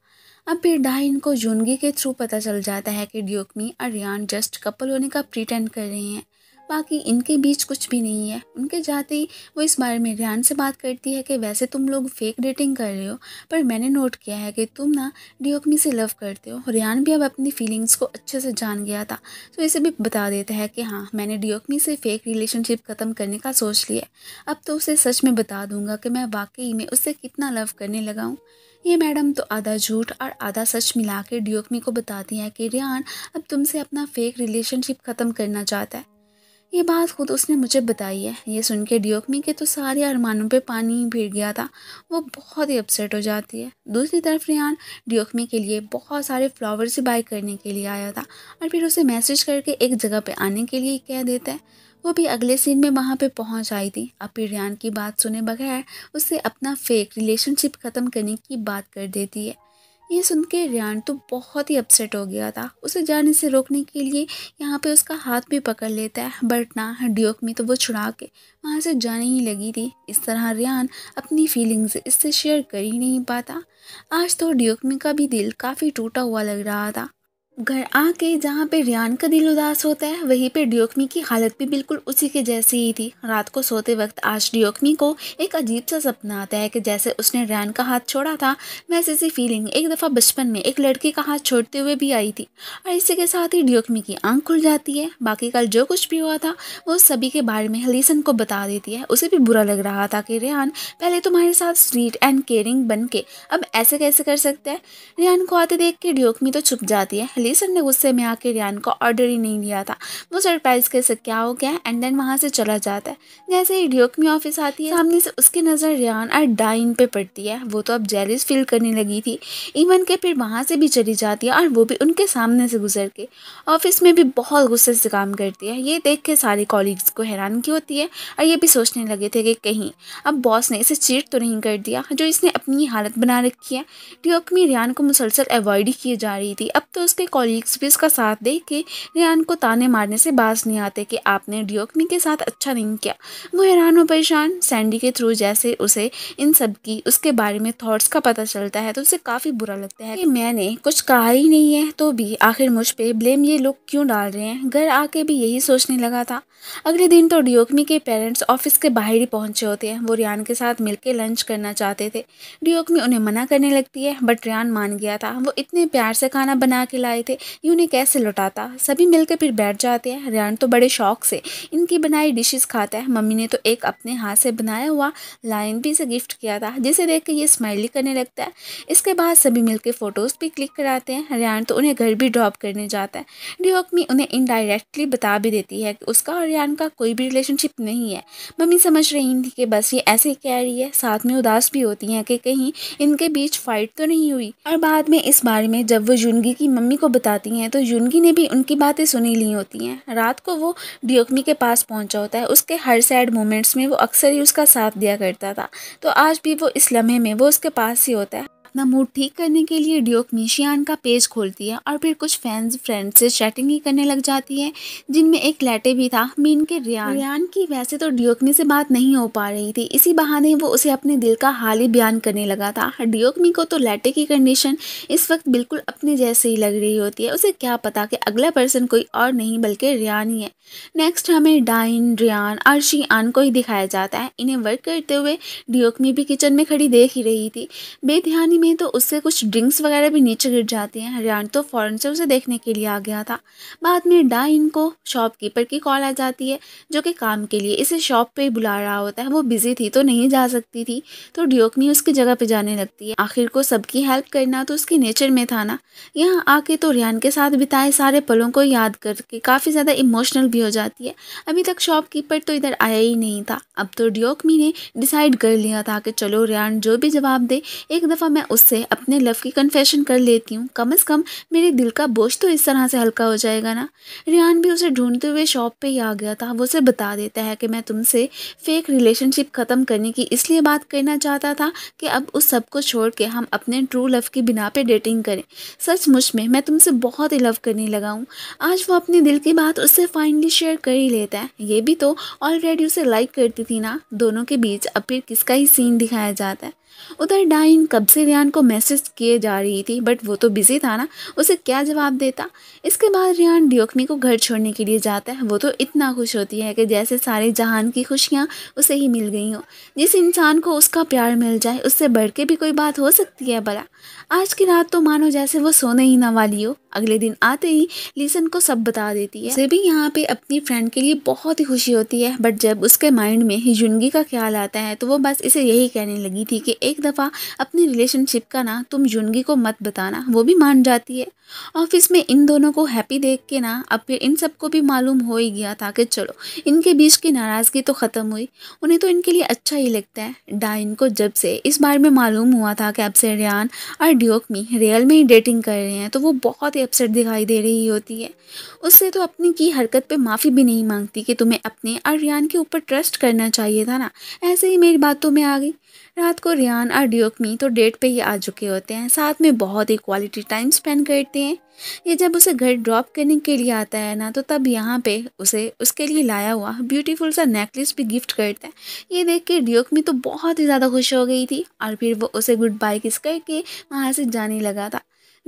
अब फिर डाइन को जुनगी के थ्रू पता चल जाता है कि डियोकनी और रियान जस्ट कपल होने का प्रीटेंड कर रहे हैं बाकी इनके बीच कुछ भी नहीं है उनके जाते ही वो इस बारे में रियान से बात करती है कि वैसे तुम लोग फेक डेटिंग कर रहे हो पर मैंने नोट किया है कि तुम ना डियोकमी से लव करते हो रियान भी अब अपनी फीलिंग्स को अच्छे से जान गया था तो इसे भी बता देता है कि हाँ मैंने डियोकमी से फेक रिलेशनशिप ख़त्म करने का सोच लिया अब तो उसे सच में बता दूंगा कि मैं वाकई में उससे कितना लव करने लगा हूँ ये मैडम तो आधा झूठ और आधा सच मिला के डियोकमी को बताती है कि रियान अब तुमसे अपना फेक रिलेशनशिप ख़त्म करना चाहता है ये बात खुद उसने मुझे बताई है ये सुन के डियोकमी के तो सारे अरमानों पे पानी ही भीड़ गया था वो बहुत ही अपसेट हो जाती है दूसरी तरफ रियान डियोकमी के लिए बहुत सारे फ्लावर्स बाय करने के लिए आया था और फिर उसे मैसेज करके एक जगह पे आने के लिए कह देता है वो भी अगले सीन में वहाँ पे पहुँच आई थी अब फिर रियान की बात सुने बगैर उससे अपना फेक रिलेशनशिप ख़त्म करने की बात कर देती है ये सुन के रियान तो बहुत ही अपसेट हो गया था उसे जाने से रोकने के लिए यहाँ पे उसका हाथ भी पकड़ लेता है बट ना डियोक में तो वो छुड़ा के वहाँ से जाने ही लगी थी इस तरह रियान अपनी फीलिंग्स इससे शेयर कर ही नहीं पाता आज तो डियोकमी का भी दिल काफ़ी टूटा हुआ लग रहा था घर आके जहाँ पे रियान का दिल उदास होता है वहीं पे डियोकमी की हालत भी बिल्कुल उसी के जैसी ही थी रात को सोते वक्त आज डियोकमी को एक अजीब सा सपना आता है कि जैसे उसने रियान का हाथ छोड़ा था वैसे सी फीलिंग एक दफ़ा बचपन में एक लड़के का हाथ छोड़ते हुए भी आई थी और इसी के साथ ही डियोकमी की आँख खुल जाती है बाकी कल जो कुछ भी हुआ था वो सभी के बारे में हलीसन को बता देती है उसे भी बुरा लग रहा था कि रेहान पहले तुम्हारे साथ स्वीट एंड केयरिंग बन के अब ऐसे कैसे कर सकते हैं रेहान को आते देख के डियोकमी तो छुप जाती है एलिसन ने गुस्से में आके रियान का ऑर्डर ही नहीं लिया था वो सरप्राइज के साथ क्या हो गया एंड देन वहाँ से चला जाता है जैसे ही ड्योकमी ऑफिस आती है सामने से उसकी नज़र रियान और डाइन पे पड़ती है वो तो अब जेलिस फील करने लगी थी इवन के फिर वहाँ से भी चली जाती है और वो भी उनके सामने से गुजर के ऑफिस में भी बहुत गुस्से से काम करती है ये देख के सारे कॉलीग्स को हैरान की होती है और ये भी सोचने लगे थे कि कहीं अब बॉस ने इसे चीट तो नहीं कर दिया जो इसने अपनी हालत बना रखी है ड्योकमी रियान को मुसलसल अवॉइड ही किए जा रही थी अब तो उसके कॉलीग्स भी इसका साथ दे के रियान को ताने मारने से बाज नहीं आते कि आपने डियोकनी के साथ अच्छा नहीं किया वो हैरान और परेशान सैंडी के थ्रू जैसे उसे इन सब की उसके बारे में थाट्स का पता चलता है तो उसे काफ़ी बुरा लगता है कि मैंने कुछ कहा ही नहीं है तो भी आखिर मुझ पर ब्लेम ये लोग क्यों डाल रहे हैं घर आके भी यही सोचने लगा था अगले दिन तो डियोकनी के पेरेंट्स ऑफिस के बाहर ही पहुंचे होते हैं वो रियान के साथ मिलकर लंच करना चाहते थे डियोकनी उन्हें मना करने लगती है बट रियान मान गया था वो इतने प्यार से खाना बना के लाए आए थे ये उन्हें कैसे लौटाता सभी मिलकर फिर बैठ जाते हैं हरियाण तो बड़े शौक से इनकी बनाई डिशेस खाता है मम्मी ने तो एक अपने हाथ से बनाया हुआ लाइन भी इसे गिफ्ट किया था जिसे देख कर ये स्माइली करने लगता है इसके बाद सभी मिलकर फ़ोटोज़ भी क्लिक कराते हैं हरियाण तो उन्हें घर भी ड्रॉप करने जाता है ड्योकमी उन्हें इनडायरेक्टली बता भी देती है कि उसका और यान का कोई भी रिलेशनशिप नहीं है मम्मी समझ रही थी कि बस ये ऐसे ही कह रही है साथ में उदास भी होती हैं कि कहीं इनके बीच फाइट तो नहीं हुई और बाद में इस बारे में जब वो जुनगी की मम्मी को बताती हैं तो जुनगी ने भी उनकी बातें सुनी ली होती हैं रात को वो डियोकमी के पास पहुंचा होता है उसके हर सैड मोमेंट्स में वो अक्सर ही उसका साथ दिया करता था तो आज भी वो इस लम्हे में वो उसके पास ही होता है अपना मूड ठीक करने के लिए ड्योक मिशियान का पेज खोलती है और फिर कुछ फैंस फ्रेंड से चैटिंग ही करने लग जाती है जिनमें एक लेटे भी था मीन के रियान रियान की वैसे तो डियोकमी से बात नहीं हो पा रही थी इसी बहाने वो उसे अपने दिल का हाल ही बयान करने लगा था डियोकमी को तो लेटे की कंडीशन इस वक्त बिल्कुल अपने जैसे ही लग रही होती है उसे क्या पता कि अगला पर्सन कोई और नहीं बल्कि रियान ही है नेक्स्ट हमें डाइन रियान और शीआन को ही दिखाया जाता है इन्हें वर्क करते हुए डियोकमी भी किचन में खड़ी देख ही रही थी बेध्यानी में तो उससे कुछ ड्रिंक्स वगैरह भी नीचे गिर जाते हैं हरियाण तो फ़ौरन से उसे देखने के लिए आ गया था बाद में डाइन को शॉपकीपर की कॉल आ जाती है जो कि काम के लिए इसे शॉप पे बुला रहा होता है वो बिज़ी थी तो नहीं जा सकती थी तो ड्योकनी उसकी जगह पे जाने लगती है आखिर को सबकी हेल्प करना तो उसके नेचर में था ना यहाँ आके तो रियान के साथ बिताए सारे पलों को याद करके काफ़ी ज़्यादा इमोशनल भी हो जाती है अभी तक शॉपकीपर तो इधर आया ही नहीं था अब तो ड्योकमी ने डिसाइड कर लिया था कि चलो रियान जो भी जवाब दे एक दफ़ा मैं उससे अपने लव की कन्फेशन कर लेती हूँ कम अज़ कम मेरे दिल का बोझ तो इस तरह से हल्का हो जाएगा ना रियान भी उसे ढूंढते हुए शॉप पे ही आ गया था वो उसे बता देता है कि मैं तुमसे फेक रिलेशनशिप ख़त्म करने की इसलिए बात करना चाहता था कि अब उस सब को छोड़ के हम अपने ट्रू लव की बिना पर डेटिंग करें सचमुच में मैं तुमसे बहुत ही लव करने लगा हूँ आज वो अपने दिल की बात उससे फाइनली शेयर कर ही लेता है ये भी तो ऑलरेडी उसे लाइक करती थी ना दोनों के बीच अब फिर किसका ही सीन दिखाया जाता है उधर डाइन कब से रियान को मैसेज किए जा रही थी बट वो तो बिजी था ना उसे क्या जवाब देता इसके बाद रियान डियोकनी को घर छोड़ने के लिए जाता है वो तो इतना खुश होती है कि जैसे सारे जहान की खुशियाँ उसे ही मिल गई हों जिस इंसान को उसका प्यार मिल जाए उससे बढ़ के भी कोई बात हो सकती है भला आज की रात तो मानो जैसे वो सोने ही ना वाली हो अगले दिन आते ही लीसन को सब बता देती है उसे भी यहाँ पे अपनी फ्रेंड के लिए बहुत ही खुशी होती है बट जब उसके माइंड में ही जुनगी का ख्याल आता है तो वो बस इसे यही कहने लगी थी कि एक एक दफ़ा अपनी रिलेशनशिप का ना तुम जुनगी को मत बताना वो भी मान जाती है ऑफिस में इन दोनों को हैप्पी देख के ना अब फिर इन सबको भी मालूम हो ही गया था कि चलो इनके बीच की नाराज़गी तो ख़त्म हुई उन्हें तो इनके लिए अच्छा ही लगता है डाइन को जब से इस बारे में मालूम हुआ था कि अब से रियान और डियोकमी रियल में ही डेटिंग कर रहे हैं तो वो बहुत ही अपसेट दिखाई दे रही होती है उससे तो अपनी की हरकत पर माफ़ी भी नहीं मांगती कि तुम्हें अपने और रियान के ऊपर ट्रस्ट करना चाहिए था ना ऐसे ही मेरी बातों में आ गई रात को रियान और डियोकमी तो डेट पर ही आ चुके होते हैं साथ में बहुत ही क्वालिटी टाइम स्पेंड करते हैं ये जब उसे घर ड्रॉप करने के लिए आता है ना तो तब यहाँ पे उसे उसके लिए लाया हुआ ब्यूटीफुल सा नेकलेस भी गिफ्ट करता है ये देख के डियोकमी में तो बहुत ही ज़्यादा खुश हो गई थी और फिर वो उसे गुड बाय किस करके वहाँ से जाने लगा था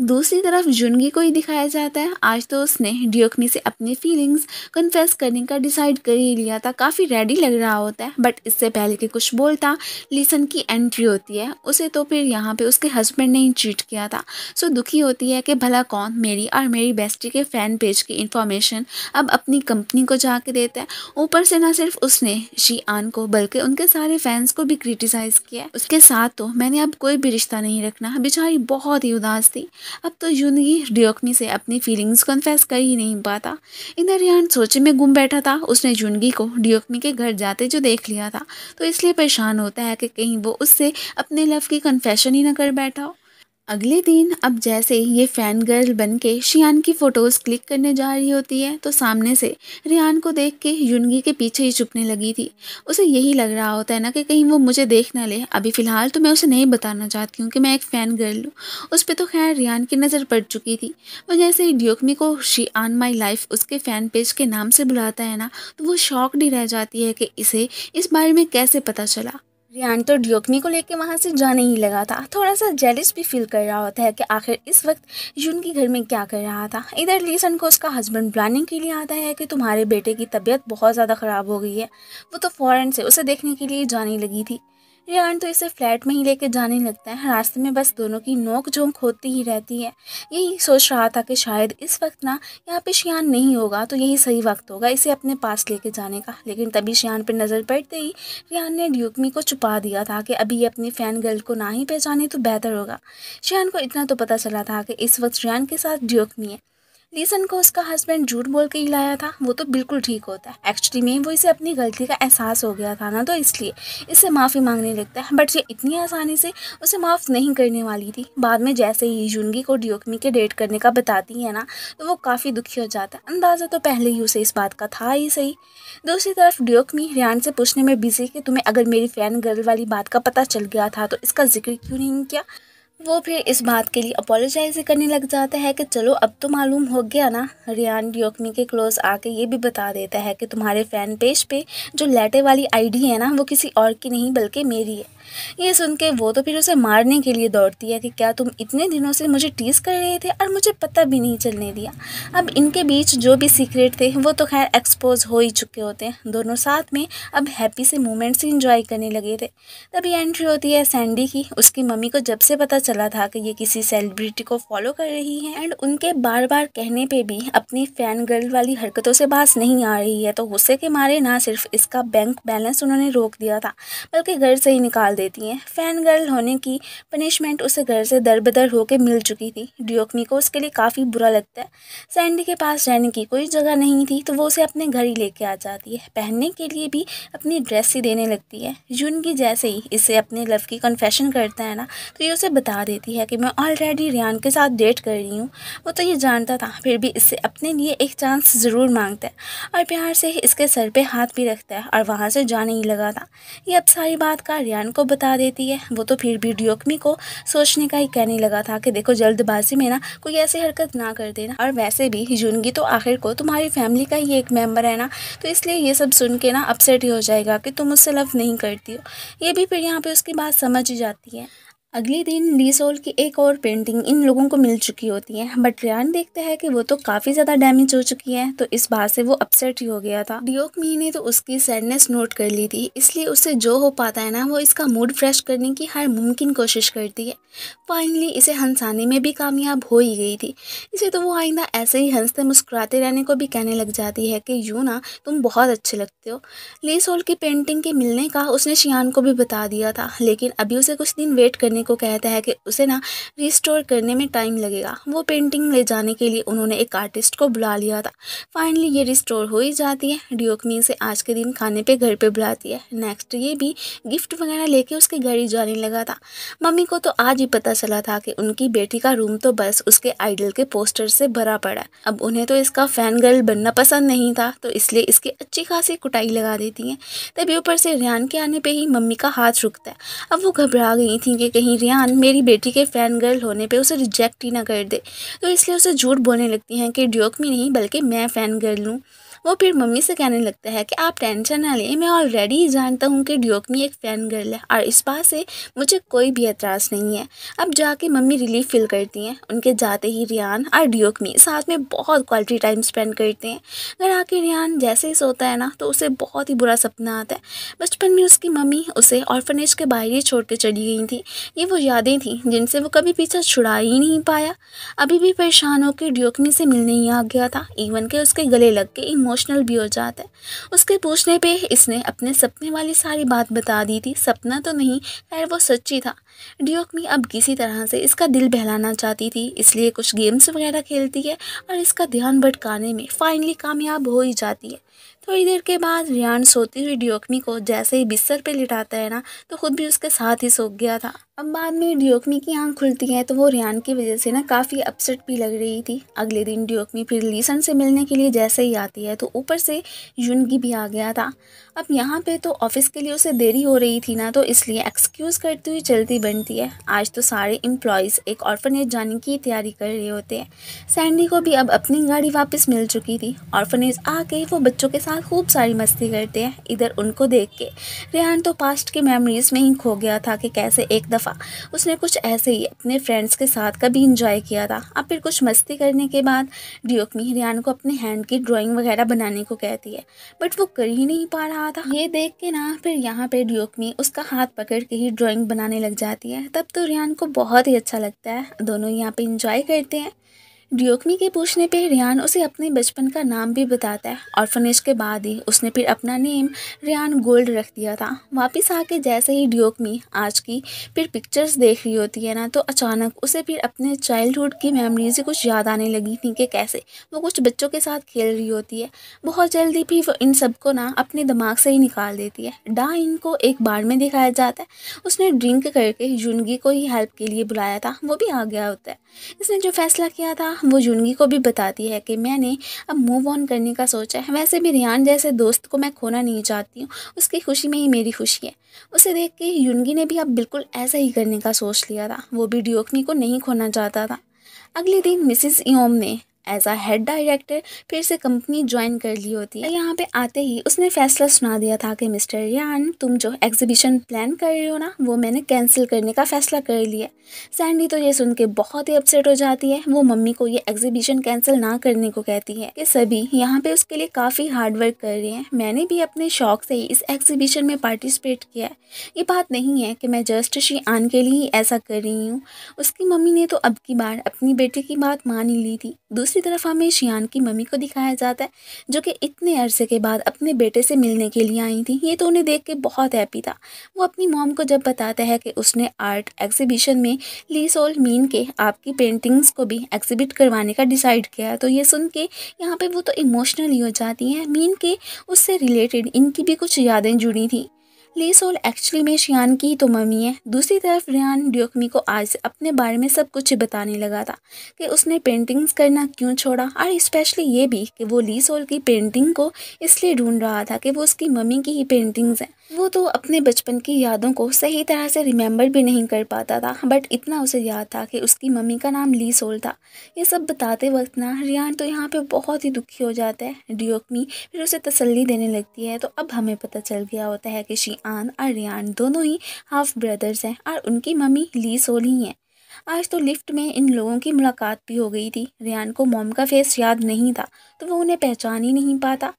दूसरी तरफ जुनगी को ही दिखाया जाता है आज तो उसने डियोकनी से अपनी फीलिंग्स कन्फेस करने का डिसाइड कर ही लिया था काफ़ी रेडी लग रहा होता है बट इससे पहले कि कुछ बोलता लीसन की एंट्री होती है उसे तो फिर यहाँ पे उसके हस्बैंड ने ही चीट किया था सो दुखी होती है कि भला कौन मेरी और मेरी बेस्टी के फ़ैन पेज की इन्फॉर्मेशन अब अपनी कंपनी को जाके देता है ऊपर से ना सिर्फ उसने शी आन को बल्कि उनके सारे फैंस को भी क्रिटिसाइज़ किया उसके साथ तो मैंने अब कोई भी रिश्ता नहीं रखना बेचारी बहुत ही उदास थी अब तो यूनगी डियोकनी से अपनी फीलिंग्स कन्फेस कर ही नहीं पाता इधर यान सोचे में गुम बैठा था उसने यूनगी को डियोकनी के घर जाते जो देख लिया था तो इसलिए परेशान होता है कि कहीं वो उससे अपने लव की कन्फेशन ही ना कर बैठा हो अगले दिन अब जैसे ये फैन गर्ल बन के शियान की फ़ोटोज़ क्लिक करने जा रही होती है तो सामने से रियान को देख के युनगी के पीछे ही छुपने लगी थी उसे यही लग रहा होता है ना कि कहीं वो मुझे देख ना ले अभी फ़िलहाल तो मैं उसे नहीं बताना चाहती हूँ कि मैं एक फ़ैन गर्ल हूँ उस पर तो खैर रियान की नज़र पड़ चुकी थी वो जैसे डियोकमी को शी आन माई लाइफ उसके फ़ैन पेज के नाम से बुलाता है ना तो वो शॉकड ही रह जाती है कि इसे इस बारे में कैसे पता चला रियान तो डियोकनी को लेके वहाँ से जाने ही लगा था थोड़ा सा जेलिस भी फील कर रहा होता है कि आखिर इस वक्त जून के घर में क्या कर रहा था इधर लीसन को उसका हस्बैंड प्लानिंग के लिए आता है कि तुम्हारे बेटे की तबीयत बहुत ज़्यादा ख़राब हो गई है वो तो फ़ौरन से उसे देखने के लिए जाने लगी थी रियान तो इसे फ्लैट में ही लेके जाने लगता है रास्ते में बस दोनों की नोक झोंक होती ही रहती है यही सोच रहा था कि शायद इस वक्त ना यहाँ पे शियान नहीं होगा तो यही सही वक्त होगा इसे अपने पास लेके जाने का लेकिन तभी शियान पर नज़र पड़ते ही रियान ने ड्यूकमी को छुपा दिया था कि अभी ये अपनी फ़ैन गर्ल को ना ही पहचाने तो बेहतर होगा शियान को इतना तो पता चला था कि इस वक्त रियान के साथ ड्यूकमी है लीसन को उसका हस्बैंड झूठ बोल के ही लाया था वो तो बिल्कुल ठीक होता है एक्चुअली में वो इसे अपनी गलती का एहसास हो गया था ना तो इसलिए इसे माफ़ी मांगने लगता है बट ये इतनी आसानी से उसे माफ़ नहीं करने वाली थी बाद में जैसे ही जुनगी को डियोकमी के डेट करने का बताती है ना तो वो काफ़ी दुखी हो जाता है अंदाज़ा तो पहले ही उसे इस बात का था ही सही दूसरी तरफ डियोकमी रियान से पूछने में बिजी कि तुम्हें अगर मेरी फ़ैन गर्ल वाली बात का पता चल गया था तो इसका जिक्र क्यों नहीं किया वो फिर इस बात के लिए अपोलोजाइज करने लग जाता है कि चलो अब तो मालूम हो गया ना रियान डियोकनी के क्लोज आके ये भी बता देता है कि तुम्हारे फैन पेज पे जो लेटे वाली आईडी है ना वो किसी और की नहीं बल्कि मेरी है ये सुन के वो तो फिर उसे मारने के लिए दौड़ती है कि क्या तुम इतने दिनों से मुझे टीस कर रहे थे और मुझे पता भी नहीं चलने दिया अब इनके बीच जो भी सीक्रेट थे वो तो खैर एक्सपोज हो ही चुके होते हैं दोनों साथ में अब हैप्पी से मोमेंट्स इंजॉय करने लगे थे तभी एंट्री होती है सैंडी की उसकी मम्मी को जब से पता चला था कि ये किसी सेलिब्रिटी को फॉलो कर रही है एंड उनके बार बार कहने पर भी अपनी फैन गर्ल वाली हरकतों से बास नहीं आ रही है तो गुस्से के मारे ना सिर्फ इसका बैंक बैलेंस उन्होंने रोक दिया था बल्कि घर से ही निकाल निकाल देती हैं फ़ैन गर्ल होने की पनिशमेंट उसे घर से दर बदर होकर मिल चुकी थी डियोकनी को उसके लिए काफ़ी बुरा लगता है सैंडी के पास रहने की कोई जगह नहीं थी तो वो उसे अपने घर ही लेके आ जाती है पहनने के लिए भी अपनी ड्रेस ही देने लगती है जून की जैसे ही इसे अपने लव की कन्फेशन करता है ना तो ये उसे बता देती है कि मैं ऑलरेडी रियान के साथ डेट कर रही हूँ वो तो ये जानता था फिर भी इससे अपने लिए एक चांस ज़रूर मांगता है और प्यार से इसके सर पर हाथ भी रखता है और वहाँ से जाने ही लगा था ये अब सारी बात का रियान को बता देती है वो तो फिर भी डियोकमी को सोचने का ही कहने लगा था कि देखो जल्दबाजी में ना कोई ऐसी हरकत ना कर देना और वैसे भी जुनगी तो आखिर को तुम्हारी फैमिली का ही एक मेम्बर है ना तो इसलिए ये सब सुन के ना अपसेट ही हो जाएगा कि तुम उससे लव नहीं करती हो ये भी फिर यहाँ पर उसकी बात समझ ही जाती है अगले दिन लीसोल की एक और पेंटिंग इन लोगों को मिल चुकी होती है बट रियान देखते हैं कि वो तो काफ़ी ज़्यादा डैमेज हो चुकी है तो इस बात से वो अपसेट ही हो गया था डियोक मी ने तो उसकी सैडनेस नोट कर ली थी इसलिए उससे जो हो पाता है ना वो इसका मूड फ्रेश करने की हर मुमकिन कोशिश करती है फाइनली इसे हंसाने में भी कामयाब हो ही गई थी इसे तो वो आइंदा ऐसे ही हंसते मुस्कुराते रहने को भी कहने लग जाती है कि यूँ ना तुम बहुत अच्छे लगते हो लीसोल की पेंटिंग के मिलने का उसने शियान को भी बता दिया था लेकिन अभी उसे कुछ दिन वेट करने करने को कहता है कि उसे ना रिस्टोर करने में टाइम लगेगा वो पेंटिंग ले जाने के लिए उन्होंने एक आर्टिस्ट को बुला लिया था फाइनली ये रिस्टोर हो ही जाती है डियोकमी से आज के दिन खाने पे घर पे बुलाती है नेक्स्ट ये भी गिफ्ट वगैरह लेके उसके घर ही जाने लगा था मम्मी को तो आज ही पता चला था कि उनकी बेटी का रूम तो बस उसके आइडल के पोस्टर से भरा पड़ा है अब उन्हें तो इसका फैन गर्ल बनना पसंद नहीं था तो इसलिए इसकी अच्छी खासी कुटाई लगा देती हैं तभी ऊपर से रियान के आने पर ही मम्मी का हाथ रुकता है अब वो घबरा गई थी कि कहीं कि रियान मेरी बेटी के फ़ैन गर्ल होने पे उसे रिजेक्ट ही ना कर दे तो इसलिए उसे झूठ बोलने लगती हैं कि ड्योक में नहीं बल्कि मैं फ़ैन गर्ल हूँ वो फिर मम्मी से कहने लगता है कि आप टेंशन ना लें मैं ऑलरेडी जानता हूँ कि ड्योकमी एक फ़ैन गर्ल है और इस बात से मुझे कोई भी एतराज़ नहीं है अब जाके मम्मी रिलीफ फील करती हैं उनके जाते ही रियान और ड्योकमी साथ में बहुत क्वालिटी टाइम स्पेंड करते हैं अगर आके रियान जैसे ही सोता है ना तो उसे बहुत ही बुरा सपना आता है बचपन में उसकी मम्मी उसे ऑर्फनेज के बाहर ही छोड़ के चली गई थी ये वो यादें थीं जिनसे वो कभी पीछा छुड़ा ही नहीं पाया अभी भी परेशान होकर ड्योकमी से मिलने ही आ गया था इवन के उसके गले लग के इमो इमोशनल भी हो जाता है उसके पूछने पे इसने अपने सपने वाली सारी बात बता दी थी सपना तो नहीं खैर वो सच्ची था डियोकमी अब किसी तरह से इसका दिल बहलाना चाहती थी इसलिए कुछ गेम्स वगैरह खेलती है और इसका ध्यान भटकाने में फाइनली कामयाब हो ही जाती है थोड़ी देर के बाद रियान सोती हुई डियोकमी को जैसे ही बिस्तर पर लिटाता है ना तो खुद भी उसके साथ ही सोख गया था अब बाद में डियोकमी की आंख खुलती है तो वो रियान की वजह से ना काफ़ी अपसेट भी लग रही थी अगले दिन डियोकमी फिर लीसन से मिलने के लिए जैसे ही आती है तो ऊपर से यूनगी भी आ गया था अब यहाँ पे तो ऑफिस के लिए उसे देरी हो रही थी ना तो इसलिए एक्सक्यूज़ करती हुई चलती बनती है आज तो सारे एम्प्लॉयज़ एक ऑर्फनेज जाने की तैयारी कर रहे होते हैं सैंडी को भी अब अपनी गाड़ी वापस मिल चुकी थी ऑर्फनेज आके वो बच्चों के साथ खूब सारी मस्ती करते हैं इधर उनको देख के रेहान तो पास्ट के मेमरीज में ही खो गया था कि कैसे एक दफ़ा दफ़ा उसने कुछ ऐसे ही अपने फ्रेंड्स के साथ कभी इंजॉय किया था अब फिर कुछ मस्ती करने के बाद डियोक मिहरियान को अपने हैंड की ड्राइंग वगैरह बनाने को कहती है बट वो कर ही नहीं पा रहा था ये देख के ना फिर यहाँ पर डियोकमी उसका हाथ पकड़ के ही ड्राइंग बनाने लग जाती है तब तो रियान को बहुत ही अच्छा लगता है दोनों यहाँ पे इंजॉय करते हैं डियोकमी के पूछने पे रियान उसे अपने बचपन का नाम भी बताता है और फिनिश के बाद ही उसने फिर अपना नेम रियान गोल्ड रख दिया था वापस आके जैसे ही डियोकमी आज की फिर पिक्चर्स देख रही होती है ना तो अचानक उसे फिर अपने चाइल्डहुड की मेमोरीज कुछ याद आने लगी थी कि कैसे वो कुछ बच्चों के साथ खेल रही होती है बहुत जल्दी भी वो इन सबको ना अपने दिमाग से ही निकाल देती है डा इनको एक बार में दिखाया जाता है उसने ड्रिंक करके जुनगी को ही हेल्प के लिए बुलाया था वो भी आ गया होता है इसने जो फैसला किया था वो जुनगी को भी बताती है कि मैंने अब मूव ऑन करने का सोचा है वैसे भी रियान जैसे दोस्त को मैं खोना नहीं चाहती हूँ उसकी खुशी में ही मेरी खुशी है उसे देख के युनगी ने भी अब बिल्कुल ऐसा ही करने का सोच लिया था वो भी डिओकनी को नहीं खोना चाहता था अगले दिन मिसिस योम ने एज आ हेड डायरेक्टर फिर से कंपनी ज्वाइन कर ली होती है यहाँ पे आते ही उसने फैसला सुना दिया था कि मिस्टर यान तुम जो एग्जीबिशन प्लान कर रहे हो ना वो मैंने कैंसिल करने का फैसला कर लिया सैंडी तो ये सुन के बहुत ही अपसेट हो जाती है वो मम्मी को ये एग्जीबिशन कैंसिल ना करने को कहती है कि सभी यहाँ पे उसके लिए काफ़ी हार्ड वर्क कर रहे हैं मैंने भी अपने शौक से ही इस एग्जीबिशन में पार्टिसिपेट किया है ये बात नहीं है कि मैं जस्ट श्री आन के लिए ही ऐसा कर रही हूँ उसकी मम्मी ने तो अब की बार अपनी बेटे की बात मान ही ली थी दूसरी दूसरी तरफ हमें शियान की मम्मी को दिखाया जाता है जो कि इतने अरसे के बाद अपने बेटे से मिलने के लिए आई थी ये तो उन्हें देख के बहुत हैप्पी था वो अपनी मॉम को जब बताता है कि उसने आर्ट एग्जीबिशन में ली सोल मीन के आपकी पेंटिंग्स को भी एग्जिबिट करवाने का डिसाइड किया तो ये सुन के यहाँ पर वो तो इमोशनली हो जाती हैं मीन के उससे रिलेटेड इनकी भी कुछ यादें जुड़ी थी ली सोल एक्चुअली में शियान की ही तो मम्मी है दूसरी तरफ रियान ड्योकमी को आज अपने बारे में सब कुछ बताने लगा था कि उसने पेंटिंग्स करना क्यों छोड़ा और स्पेशली ये भी कि वो ली सोल की पेंटिंग को इसलिए ढूंढ रहा था कि वो उसकी मम्मी की ही पेंटिंग्स हैं वो तो अपने बचपन की यादों को सही तरह से रिमेंबर भी नहीं कर पाता था बट इतना उसे याद था कि उसकी मम्मी का नाम ली सोल था ये सब बताते वक्त ना रियान तो यहाँ पे बहुत ही दुखी हो जाता है डियोकमी फिर उसे तसल्ली देने लगती है तो अब हमें पता चल गया होता है कि शीआन और रियान दोनों ही हाफ ब्रदर्स हैं और उनकी मम्मी ली सोल ही हैं आज तो लिफ्ट में इन लोगों की मुलाकात भी हो गई थी रियान को मोम का फेस याद नहीं था तो वो उन्हें पहचान ही नहीं पाता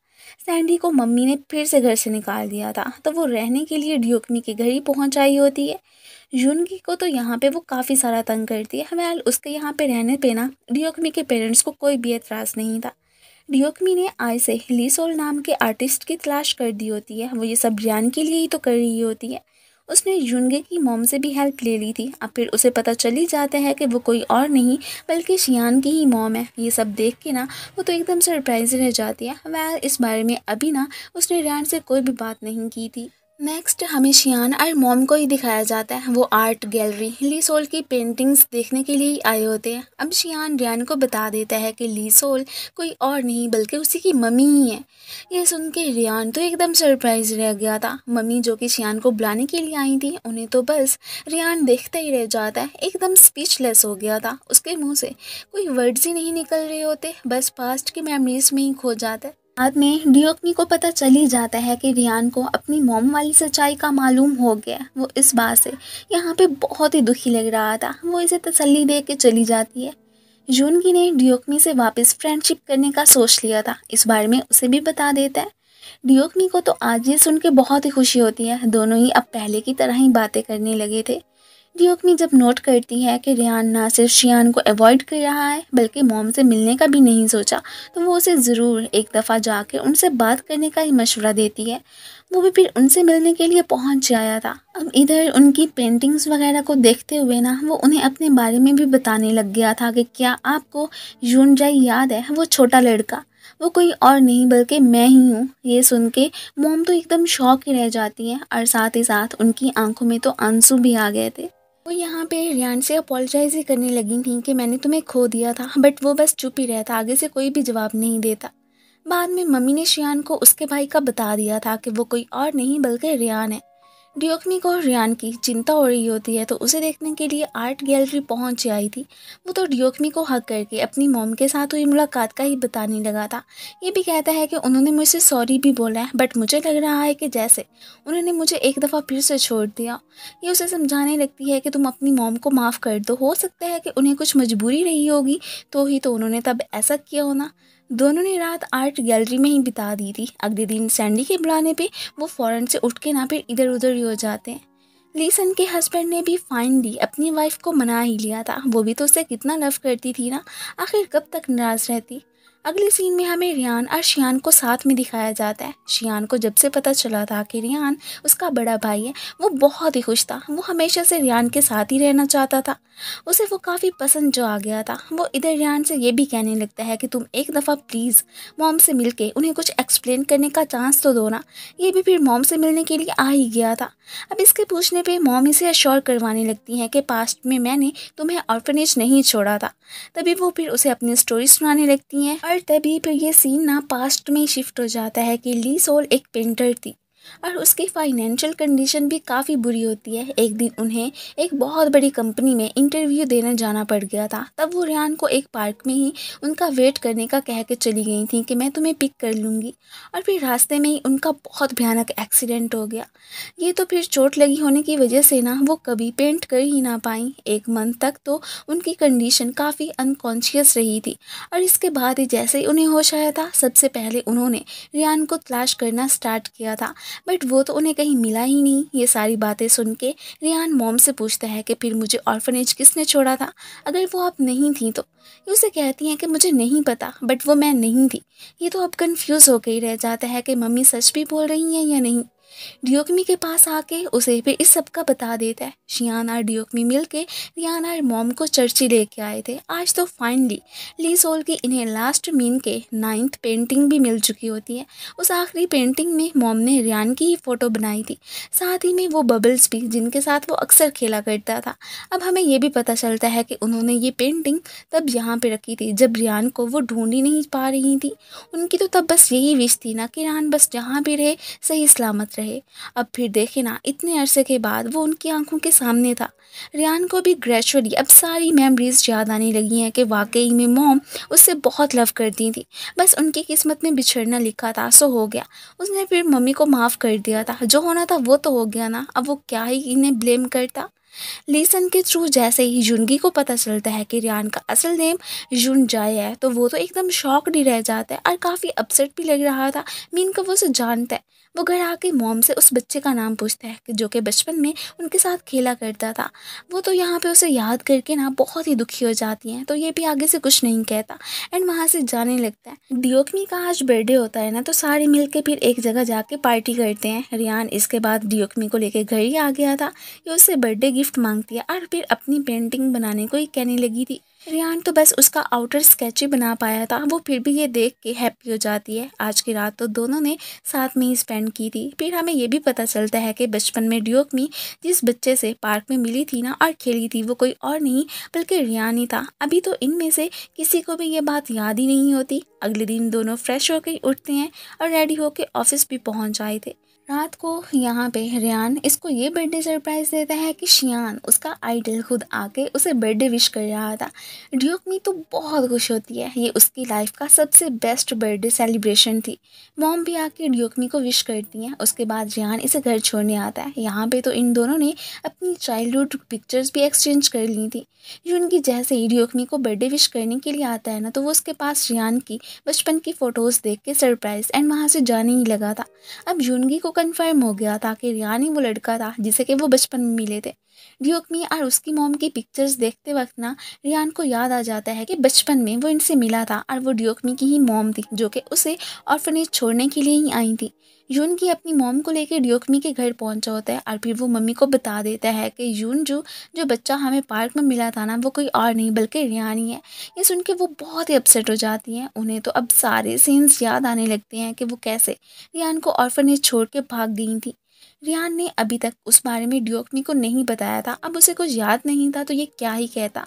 सैंडी को मम्मी ने फिर से घर से निकाल दिया था तो वो रहने के लिए ड्योकमी के घर ही पहुँच आई होती है यूनकी को तो यहाँ पे वो काफ़ी सारा तंग करती है हमें उसके यहाँ पे रहने पे ना डियोकमी के पेरेंट्स को कोई भी एतराज़ नहीं था डियोकमी ने आज से लीसोल नाम के आर्टिस्ट की तलाश कर दी होती है वो ये सब ज्ञान के लिए ही तो कर रही होती है उसने यूनगे की मोम से भी हेल्प ले ली थी अब फिर उसे पता चली जाता है कि वो कोई और नहीं बल्कि शियान की ही मोम है ये सब देख के ना वो तो एकदम सरप्राइज रह जाती है वह इस बारे में अभी ना उसने रैन से कोई भी बात नहीं की थी नेक्स्ट हमें शियान और मोम को ही दिखाया जाता है वो आर्ट गैलरी लीसोल की पेंटिंग्स देखने के लिए आए होते हैं अब शियान रियान को बता देता है कि लीसोल कोई और नहीं बल्कि उसी की मम्मी ही है ये सुन के रियान तो एकदम सरप्राइज रह गया था मम्मी जो कि शियान को बुलाने के लिए आई थी उन्हें तो बस रियान देखता ही रह जाता है एकदम स्पीचलेस हो गया था उसके मुँह से कोई वर्ड्स ही नहीं निकल रहे होते बस पास्ट की मेमरीज में ही खो जाता है बाद में डियोकनी को पता चल ही जाता है कि रियान को अपनी मोम वाली सच्चाई का मालूम हो गया वो इस बात से यहाँ पे बहुत ही दुखी लग रहा था वो इसे तसल्ली दे के चली जाती है जूनगी ने डियोकनी से वापस फ्रेंडशिप करने का सोच लिया था इस बारे में उसे भी बता देता है डियोकनी को तो आज ये सुन के बहुत ही खुशी होती है दोनों ही अब पहले की तरह ही बातें करने लगे थे ड्यूक जब नोट करती है कि रेहान ना सिर्फ शियान को अवॉइड कर रहा है बल्कि मोम से मिलने का भी नहीं सोचा तो वो उसे ज़रूर एक दफ़ा जाकर उनसे बात करने का ही मशवरा देती है वो भी फिर उनसे मिलने के लिए पहुंच आया था अब इधर उनकी पेंटिंग्स वगैरह को देखते हुए ना वो उन्हें अपने बारे में भी बताने लग गया था कि क्या आपको यून याद है वो छोटा लड़का वो कोई और नहीं बल्कि मैं ही हूँ ये सुन के मोम तो एकदम शौक ही रह जाती है और साथ ही साथ उनकी आंखों में तो आंसू भी आ गए थे वो यहाँ पे रियान से अपोलोजाइज ही करने लगी थी कि मैंने तुम्हें खो दिया था बट वो बस चुप ही रहता आगे से कोई भी जवाब नहीं देता बाद में मम्मी ने शियान को उसके भाई का बता दिया था कि वो कोई और नहीं बल्कि रियान है डियोकनी को रियान की चिंता हो रही होती है तो उसे देखने के लिए आर्ट गैलरी पहुंच आई थी वो तो डियोकनी को हक करके अपनी मोम के साथ हुई मुलाकात का ही बताने लगा था ये भी कहता है कि उन्होंने मुझसे सॉरी भी बोला है बट मुझे लग रहा है कि जैसे उन्होंने मुझे एक दफ़ा फिर से छोड़ दिया ये उसे समझाने लगती है कि तुम अपनी मोम को माफ़ कर दो हो सकता है कि उन्हें कुछ मजबूरी रही होगी तो ही तो उन्होंने तब ऐसा किया होना दोनों ने रात आर्ट गैलरी में ही बिता दी थी अगले दिन सैंडी के बुलाने पे वो फ़ौरन से उठ के ना फिर इधर उधर ही हो जाते हैं लीसन के हस्बैंड ने भी फाइनली अपनी वाइफ को मना ही लिया था वो भी तो उसे कितना लव करती थी ना आखिर कब तक नाराज़ रहती अगले सीन में हमें रियान और शियान को साथ में दिखाया जाता है शियान को जब से पता चला था कि रियान उसका बड़ा भाई है वो बहुत ही खुश था वो हमेशा से रियान के साथ ही रहना चाहता था उसे वो काफ़ी पसंद जो आ गया था वो इधर रियान से ये भी कहने लगता है कि तुम एक दफ़ा प्लीज़ मॉम से मिल के उन्हें कुछ एक्सप्लेन करने का चांस तो दो ना ये भी फिर मॉम से मिलने के लिए आ ही गया था अब इसके पूछने पर मॉम इसे अश्योर करवाने लगती हैं कि पास्ट में मैंने तुम्हें ऑर्फनेज नहीं छोड़ा था तभी वो फिर उसे अपनी स्टोरी सुनाने लगती हैं और पर तभी पर तो ये सीन ना पास्ट में शिफ्ट हो जाता है कि ली सोल एक पेंटर थी और उसकी फाइनेंशियल कंडीशन भी काफ़ी बुरी होती है एक दिन उन्हें एक बहुत बड़ी कंपनी में इंटरव्यू देने जाना पड़ गया था तब वो रियान को एक पार्क में ही उनका वेट करने का कह के चली गई थी कि मैं तुम्हें पिक कर लूँगी और फिर रास्ते में ही उनका बहुत भयानक एक्सीडेंट हो गया ये तो फिर चोट लगी होने की वजह से ना वो कभी पेंट कर ही ना पाई एक मंथ तक तो उनकी कंडीशन काफ़ी अनकॉन्शियस रही थी और इसके बाद ही जैसे ही उन्हें होश आया था सबसे पहले उन्होंने रियान को तलाश करना स्टार्ट किया था बट वो तो उन्हें कहीं मिला ही नहीं ये सारी बातें सुन के रियान मॉम से पूछता है कि फिर मुझे ऑर्फनेज किसने छोड़ा था अगर वो आप नहीं थी तो उसे कहती हैं कि मुझे नहीं पता बट वो मैं नहीं थी ये तो अब कन्फ्यूज़ हो गई रह जाता है कि मम्मी सच भी बोल रही हैं या नहीं डियोकमी के पास आके उसे फिर इस सब का बता देता है शियान और डियोकमी मिल के रियान और मॉम को चर्ची लेके आए थे आज तो फाइनली ली सोल की इन्हें लास्ट मीन के नाइन्थ पेंटिंग भी मिल चुकी होती है उस आखिरी पेंटिंग में मॉम ने रियान की ही फ़ोटो बनाई थी साथ ही में वो बबल्स भी जिनके साथ वो अक्सर खेला करता था अब हमें यह भी पता चलता है कि उन्होंने ये पेंटिंग तब यहाँ पर रखी थी जब रियान को वो ढूंढ ही नहीं पा रही थी उनकी तो तब बस यही विश थी ना कि रियान बस जहाँ भी रहे सही सलामत रहे रहे अब फिर देखे ना इतने अरसे के बाद वो उनकी आंखों के सामने था रियान को भी ग्रेजुअली अब सारी मेमरीज याद आने लगी हैं कि वाकई में मोम उससे बहुत लव करती थी बस उनकी किस्मत में बिछड़ना लिखा था सो हो गया उसने फिर मम्मी को माफ़ कर दिया था जो होना था वो तो हो गया ना अब वो क्या ही इन्हें ब्लेम करता लीसन के थ्रू जैसे ही जुनगी को पता चलता है कि रियान का असल नेम जुन जाय है तो वो तो एकदम शॉक्ड ही रह जाता है और काफ़ी अपसेट भी लग रहा था मीन का वो उसे जानता है वो घर आके मॉम से उस बच्चे का नाम पूछता है जो कि बचपन में उनके साथ खेला करता था वो तो यहाँ पे उसे याद करके ना बहुत ही दुखी हो जाती हैं तो ये भी आगे से कुछ नहीं कहता एंड वहाँ से जाने लगता है डियोकनी का आज बर्थडे होता है ना तो सारे मिल के फिर एक जगह जाके पार्टी करते हैं रियान इसके बाद डियोकनी को लेकर घर ही आ गया था ये उससे बर्थडे गिफ्ट मांगती है और फिर अपनी पेंटिंग बनाने को ही कहने लगी थी रियान तो बस उसका आउटर स्केच ही बना पाया था वो फिर भी ये देख के हैप्पी हो जाती है आज की रात तो दोनों ने साथ में ही स्पेंड की थी फिर हमें यह भी पता चलता है कि बचपन में ड्योकमी जिस बच्चे से पार्क में मिली थी ना और खेली थी वो कोई और नहीं बल्कि रियान ही था अभी तो इनमें से किसी को भी ये बात याद ही नहीं होती अगले दिन दोनों फ्रेश होकर उठते हैं और रेडी होकर ऑफिस भी पहुँच आए थे रात को यहाँ पे रियान इसको ये बर्थडे सरप्राइज देता है कि शियान उसका आइडल खुद आके उसे बर्थडे विश कर रहा था ड्योकमी तो बहुत खुश होती है ये उसकी लाइफ का सबसे बेस्ट बर्थडे सेलिब्रेशन थी मॉम भी आके ड्योकमी को विश करती हैं उसके बाद रियान इसे घर छोड़ने आता है यहाँ पे तो इन दोनों ने अपनी चाइल्ड पिक्चर्स भी एक्सचेंज कर ली थी यून की जैसे ही ड्योकमी को बर्थडे विश करने के लिए आता है ना तो वो उसके पास रियान की बचपन की फ़ोटोज़ देख के सरप्राइज एंड वहाँ से जाने ही लगा था अब यूनगी को कन्फर्म हो गया था कि रियानी वो लड़का था जिसे कि वो बचपन में मिले थे डियोकमी और उसकी मोम की पिक्चर्स देखते वक्त ना रियान को याद आ जाता है कि बचपन में वो इनसे मिला था और वो डियोकमी की ही मोम थी जो कि उसे ऑर्फनेज छोड़ने के लिए ही आई थी यून की अपनी मोम को लेकर डियोकमी के घर पहुंचा होता है और फिर वो मम्मी को बता देता है कि यून जो जो बच्चा हमें पार्क में मिला था ना वो कोई और नहीं बल्कि रियानी है ये सुन के वो बहुत ही अपसेट हो जाती हैं उन्हें तो अब सारे सीन्स याद आने लगते हैं कि वो कैसे रियान को ऑर्फनेज छोड़ के भाग गई थी रियान ने अभी तक उस बारे में डियोकमी को नहीं बताया था अब उसे कुछ याद नहीं था तो ये क्या ही कहता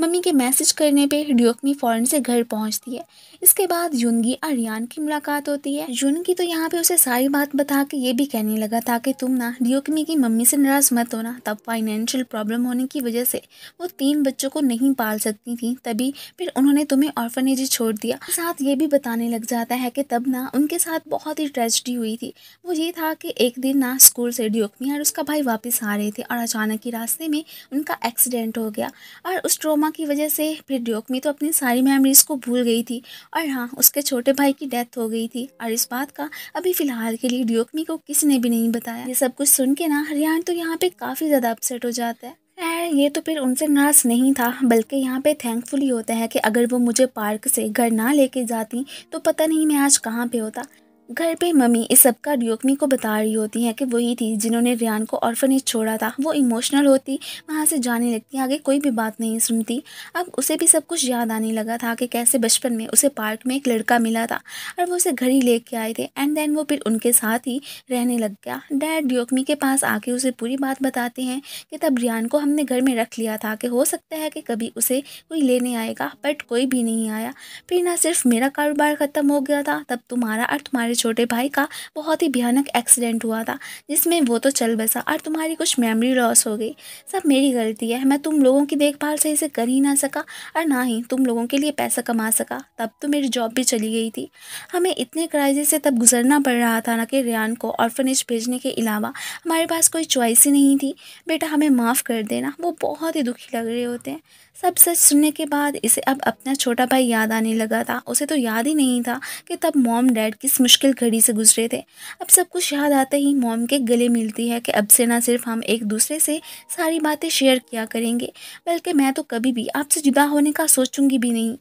मम्मी के मैसेज करने पे ड्योकमी फ़ौरन से घर पहुंचती है इसके बाद युनगी और रियान की मुलाकात होती है यूनगी तो यहाँ पे उसे सारी बात बता के ये भी कहने लगा था कि तुम ना ड्योकमी की मम्मी से नाराज़ मत होना तब फाइनेंशियल प्रॉब्लम होने की वजह से वो तीन बच्चों को नहीं पाल सकती थी तभी फिर उन्होंने तुम्हें ऑर्फनेज छोड़ दिया साथ ये भी बताने लग जाता है कि तब ना उनके साथ बहुत ही ट्रेजिडी हुई थी वो ये था कि एक दिन ना स्कूल से ड्योकमी और उसका भाई वापस आ रहे थे और अचानक ही रास्ते में उनका एक्सीडेंट हो गया और उस ट्रोमा की वजह से फिर ड्योकमी तो अपनी सारी मेमोरीज़ को भूल गई थी और हाँ उसके छोटे भाई की डेथ हो गई थी और इस बात का अभी फ़िलहाल के लिए ड्योकमी को किसी ने भी नहीं बताया ये सब कुछ सुन के ना हरियाण तो यहाँ पे काफ़ी ज़्यादा अपसेट हो जाता है खैर ये तो फिर उनसे नाराज नहीं था बल्कि यहाँ पे थैंकफुली होता है कि अगर वो मुझे पार्क से घर ना लेके जाती तो पता नहीं मैं आज कहाँ पे होता घर पे मम्मी इस सब का रियोकमी को बता रही होती हैं कि वही थी जिन्होंने रियान को ऑर्फनेज छोड़ा था वो इमोशनल होती वहाँ से जाने लगती आगे कोई भी बात नहीं सुनती अब उसे भी सब कुछ याद आने लगा था कि कैसे बचपन में उसे पार्क में एक लड़का मिला था और वो उसे घर ही ले कर आए थे एंड देन वो फिर उनके साथ ही रहने लग गया डैड रियोकमी के पास आके उसे पूरी बात बताते हैं कि तब रियान को हमने घर में रख लिया था कि हो सकता है कि कभी उसे कोई लेने आएगा बट कोई भी नहीं आया फिर ना सिर्फ मेरा कारोबार ख़त्म हो गया था तब तुम्हारा और तुम्हारे छोटे भाई का बहुत ही भयानक एक्सीडेंट हुआ था जिसमें वो तो चल बसा और तुम्हारी कुछ मेमोरी लॉस हो गई सब मेरी गलती है मैं तुम लोगों की देखभाल सही से कर ही ना सका और ना ही तुम लोगों के लिए पैसा कमा सका तब तो मेरी जॉब भी चली गई थी हमें इतने क्राइसिस से तब गुजरना पड़ रहा था ना कि रियान को ऑर्फनेज भेजने के अलावा हमारे पास कोई चॉइस ही नहीं थी बेटा हमें माफ़ कर देना वो बहुत ही दुखी लग रहे होते हैं सब सच सुनने के बाद इसे अब अपना छोटा भाई याद आने लगा था उसे तो याद ही नहीं था कि तब मॉम डैड किस मुश्किल घड़ी से गुजरे थे अब सब कुछ याद आते ही मॉम के गले मिलती है कि अब से ना सिर्फ हम एक दूसरे से सारी बातें शेयर किया करेंगे बल्कि मैं तो कभी भी आपसे जुदा होने का सोचूंगी भी नहीं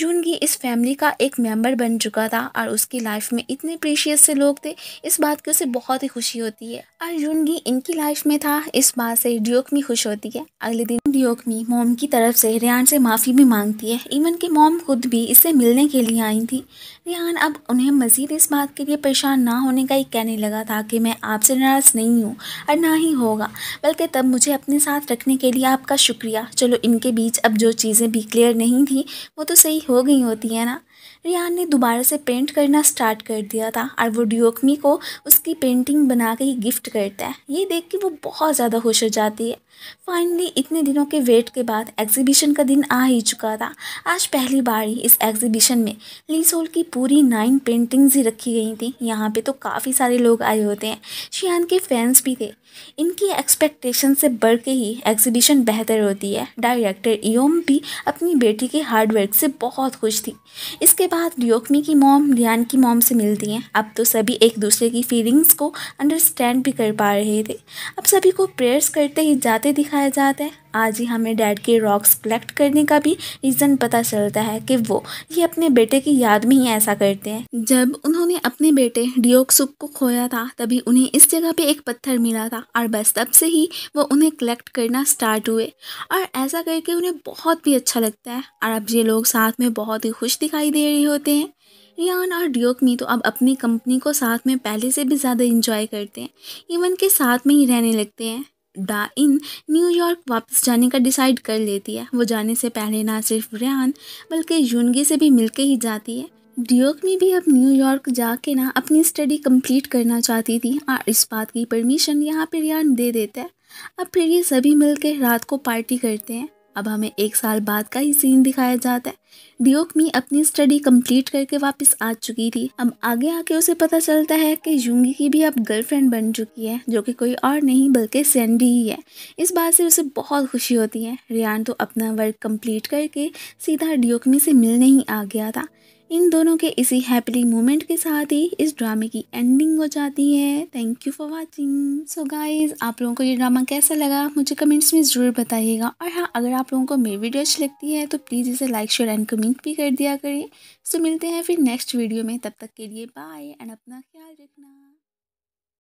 यूनगी इस फैमिली का एक मेंबर बन चुका था और उसकी लाइफ में इतने प्रीशियस से लोग थे इस बात की उसे बहुत ही खुशी होती है और यूनगी इनकी लाइफ में था इस बात से डियोकमी खुश होती है अगले दिन डियोकमी मोम की तरफ से रियान से माफ़ी भी मांगती है इवन की मोम खुद भी इससे मिलने के लिए आई थी रिहान अब उन्हें मज़ीद इस बात के लिए परेशान ना होने का ही कहने लगा था कि मैं आपसे नाराज़ नहीं हूँ और ना ही होगा बल्कि तब मुझे अपने साथ रखने के लिए आपका शुक्रिया चलो इनके बीच अब जो चीज़ें भी क्लियर नहीं थी वो तो सही हो गई होती है ना रियान ने दोबारा से पेंट करना स्टार्ट कर दिया था और वो डियोकमी को उसकी पेंटिंग बना के ही गिफ्ट करता है ये देख के वो बहुत ज़्यादा खुश हो जाती है फाइनली इतने दिनों के वेट के बाद एग्जीबिशन का दिन आ ही चुका था आज पहली बार ही इस एग्जीबिशन में लीसोल की पूरी नाइन पेंटिंग्स ही रखी गई थी यहाँ पे तो काफ़ी सारे लोग आए होते हैं शियान के फैंस भी थे इनकी एक्सपेक्टेशन से बढ़ के ही एग्जीबिशन बेहतर होती है डायरेक्टर योम भी अपनी बेटी के हार्ड वर्क से बहुत खुश थी इसके बाद रियोकमी की मॉम रियान की मॉम से मिलती हैं अब तो सभी एक दूसरे की फीलिंग्स को अंडरस्टैंड भी कर पा रहे थे अब सभी को प्रेयर्स करते ही जाते दिखाया जाता है आज ही हमें डैड के रॉक्स कलेक्ट करने का भी रीज़न पता चलता है कि वो ये अपने बेटे की याद में ही ऐसा करते हैं जब उन्होंने अपने बेटे डियोक्सुक को खोया था तभी उन्हें इस जगह पे एक पत्थर मिला था और बस तब से ही वो उन्हें कलेक्ट करना स्टार्ट हुए और ऐसा करके उन्हें बहुत भी अच्छा लगता है और अब ये लोग साथ में बहुत ही खुश दिखाई दे रहे होते हैं रियान और डियोकमी तो अब अपनी कंपनी को साथ में पहले से भी ज़्यादा इंजॉय करते हैं इवन के साथ में ही रहने लगते हैं दा इन न्यूयॉर्क वापस जाने का डिसाइड कर लेती है वो जाने से पहले ना सिर्फ रियान बल्कि यूनगी से भी मिलके ही जाती है डियोक में भी अब न्यूयॉर्क जाके ना अपनी स्टडी कंप्लीट करना चाहती थी और इस बात की परमिशन यहाँ पर रियान दे देता है अब फिर ये सभी मिलके रात को पार्टी करते हैं अब हमें एक साल बाद का ही सीन दिखाया जाता है मी अपनी स्टडी कंप्लीट करके वापस आ चुकी थी अब आगे आके उसे पता चलता है कि यूंगी की भी अब गर्लफ्रेंड बन चुकी है जो कि कोई और नहीं बल्कि सैंडी ही है इस बात से उसे बहुत खुशी होती है रियान तो अपना वर्क कंप्लीट करके सीधा डियोकमी से मिलने ही आ गया था इन दोनों के इसी हैप्पी मोमेंट के साथ ही इस ड्रामे की एंडिंग हो जाती है thank you for watching so guys आप लोगों को ये ड्रामा कैसा लगा मुझे कमेंट्स में ज़रूर बताइएगा और हाँ अगर आप लोगों को मेरी वीडियो अच्छी लगती है तो प्लीज़ इसे लाइक शेयर एंड कमेंट भी कर दिया करें सो मिलते हैं फिर नेक्स्ट वीडियो में तब तक के लिए बाय एंड अपना ख्याल रखें